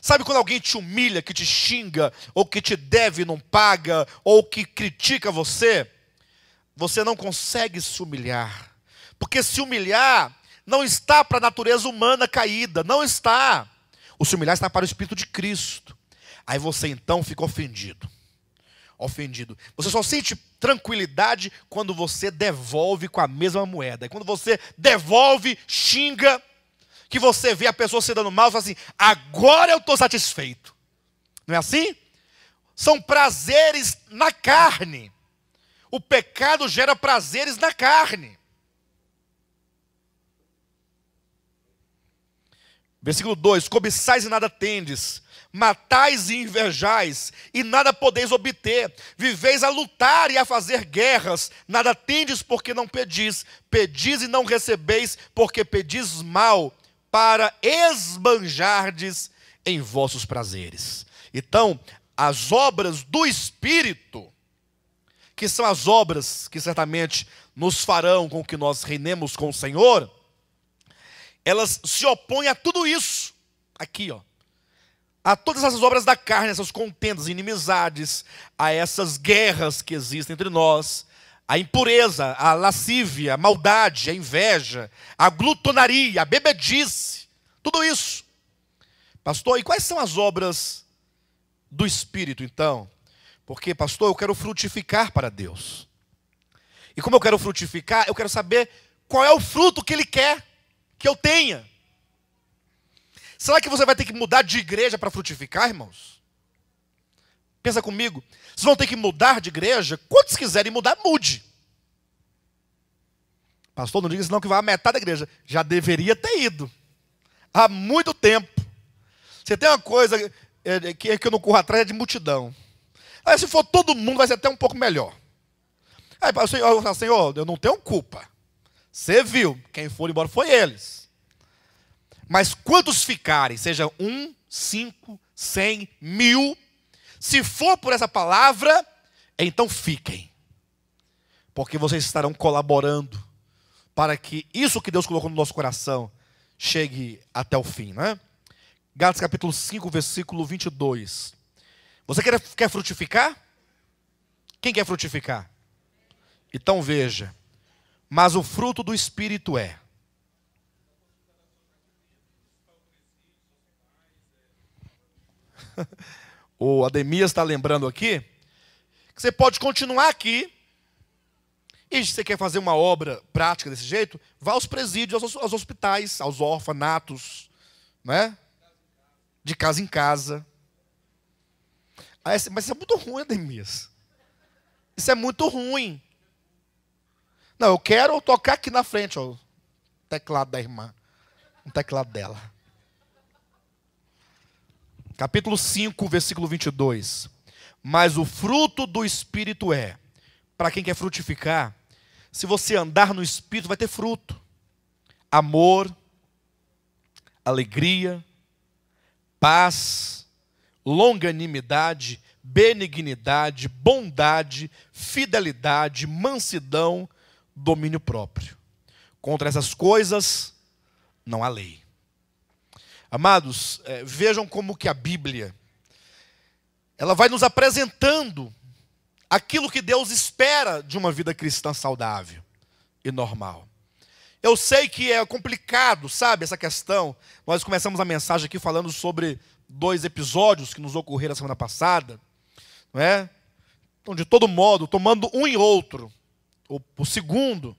Speaker 1: Sabe quando alguém te humilha, que te xinga, ou que te deve e não paga, ou que critica você? Você não consegue se humilhar. Porque se humilhar não está para a natureza humana caída, não está. O se humilhar está para o Espírito de Cristo. Aí você então fica ofendido. Ofendido. Você só sente tranquilidade quando você devolve com a mesma moeda. E quando você devolve, xinga, que você vê a pessoa se dando mal, você fala assim: agora eu estou satisfeito. Não é assim? São prazeres na carne. O pecado gera prazeres na carne. Versículo 2: Cobiçais e nada tendes, matais e invejais, e nada podeis obter, viveis a lutar e a fazer guerras, nada tendes porque não pedis, pedis e não recebeis, porque pedis mal, para esbanjardes em vossos prazeres. Então, as obras do Espírito, que são as obras que certamente nos farão com que nós reinemos com o Senhor, elas se opõem a tudo isso. Aqui, ó a todas essas obras da carne, essas contendas, inimizades, a essas guerras que existem entre nós, a impureza, a lascívia, a maldade, a inveja, a glutonaria, a bebedice, tudo isso. Pastor, e quais são as obras do Espírito, então? Porque, pastor, eu quero frutificar para Deus. E como eu quero frutificar, eu quero saber qual é o fruto que Ele quer que eu tenha. Será que você vai ter que mudar de igreja para frutificar, irmãos? Pensa comigo. Vocês vão ter que mudar de igreja? Quantos quiserem mudar, mude. Pastor, não diga senão que vai a metade da igreja. Já deveria ter ido. Há muito tempo. Você tem uma coisa é, é, que, é que eu não corro atrás, é de multidão. Aí se for todo mundo, vai ser até um pouco melhor. Aí, Senhor, eu não tenho culpa. Você viu, quem foi embora foi eles. Mas quantos ficarem, seja um, cinco, cem, mil, se for por essa palavra, então fiquem. Porque vocês estarão colaborando para que isso que Deus colocou no nosso coração chegue até o fim, né? Gálatas capítulo 5, versículo 22. Você quer, quer frutificar? Quem quer frutificar? Então veja. Mas o fruto do Espírito é *laughs* o Ademias está lembrando aqui, que você pode continuar aqui, e se você quer fazer uma obra prática desse jeito, vá aos presídios, aos, aos hospitais, aos orfanatos, né? de casa em casa. Aí, ah, mas isso é muito ruim, Ademias. Isso é muito ruim. Não, eu quero tocar aqui na frente, ó, o teclado da irmã, o teclado dela capítulo 5, versículo 22. Mas o fruto do Espírito é, para quem quer frutificar, se você andar no Espírito, vai ter fruto: amor, alegria, paz, longanimidade, benignidade, bondade, fidelidade, mansidão, domínio próprio. Contra essas coisas não há lei. Amados, é, vejam como que a Bíblia ela vai nos apresentando aquilo que Deus espera de uma vida cristã saudável e normal. Eu sei que é complicado, sabe, essa questão. Nós começamos a mensagem aqui falando sobre dois episódios que nos ocorreram na semana passada, não é? Então, de todo modo, tomando um e outro, ou o segundo,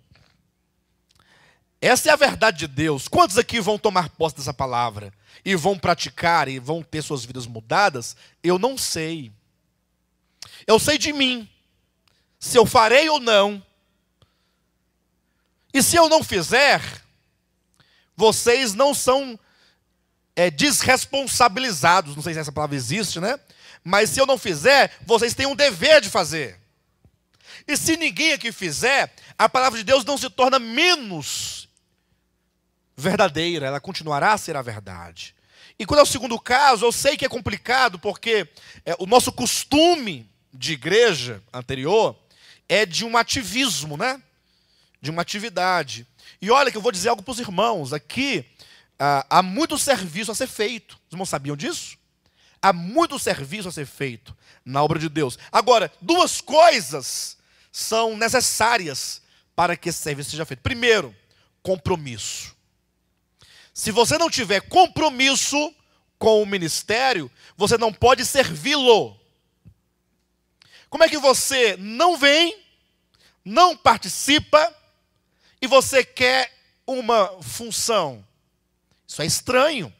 Speaker 1: essa é a verdade de Deus. Quantos aqui vão tomar posse dessa palavra? E vão praticar e vão ter suas vidas mudadas? Eu não sei. Eu sei de mim. Se eu farei ou não. E se eu não fizer, vocês não são é, desresponsabilizados. Não sei se essa palavra existe, né? Mas se eu não fizer, vocês têm um dever de fazer. E se ninguém aqui fizer, a palavra de Deus não se torna menos verdadeira, ela continuará a ser a verdade. E quando é o segundo caso, eu sei que é complicado, porque é, o nosso costume de igreja anterior é de um ativismo, né? De uma atividade. E olha que eu vou dizer algo para os irmãos: aqui ah, há muito serviço a ser feito. Os irmãos sabiam disso? Há muito serviço a ser feito na obra de Deus. Agora, duas coisas são necessárias para que esse serviço seja feito. Primeiro, compromisso. Se você não tiver compromisso com o ministério, você não pode servi-lo. Como é que você não vem, não participa e você quer uma função? Isso é estranho.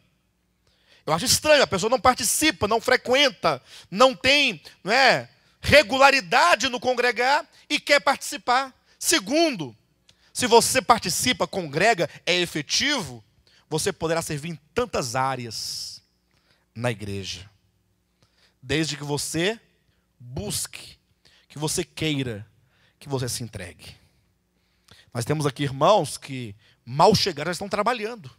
Speaker 1: Eu acho estranho, a pessoa não participa, não frequenta, não tem não é, regularidade no congregar e quer participar. Segundo, se você participa, congrega, é efetivo, você poderá servir em tantas áreas na igreja, desde que você busque, que você queira, que você se entregue. Nós temos aqui irmãos que mal chegaram já estão trabalhando.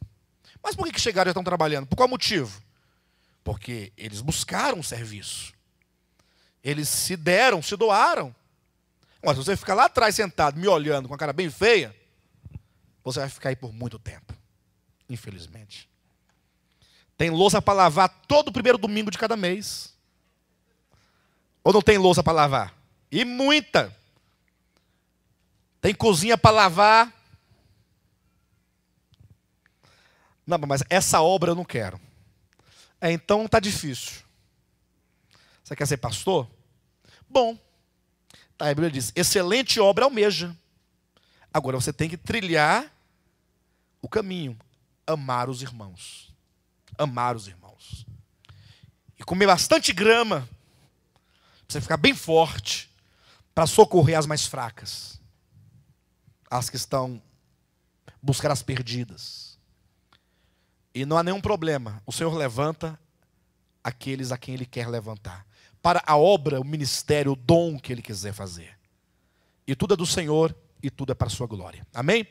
Speaker 1: Mas por que chegaram já estão trabalhando? Por qual motivo? Porque eles buscaram o serviço. Eles se deram, se doaram. Mas se você ficar lá atrás sentado, me olhando com a cara bem feia, você vai ficar aí por muito tempo infelizmente. Tem louça para lavar todo primeiro domingo de cada mês. Ou não tem louça para lavar? E muita. Tem cozinha para lavar. Não, mas essa obra eu não quero. É, então tá difícil. Você quer ser pastor? Bom. Tá, a Bíblia diz: excelente obra almeja. Agora você tem que trilhar o caminho amar os irmãos. Amar os irmãos. E comer bastante grama, para você ficar bem forte, para socorrer as mais fracas, as que estão buscar as perdidas. E não há nenhum problema, o Senhor levanta aqueles a quem Ele quer levantar, para a obra, o ministério, o dom que Ele quiser fazer. E tudo é do Senhor e tudo é para a Sua glória. Amém?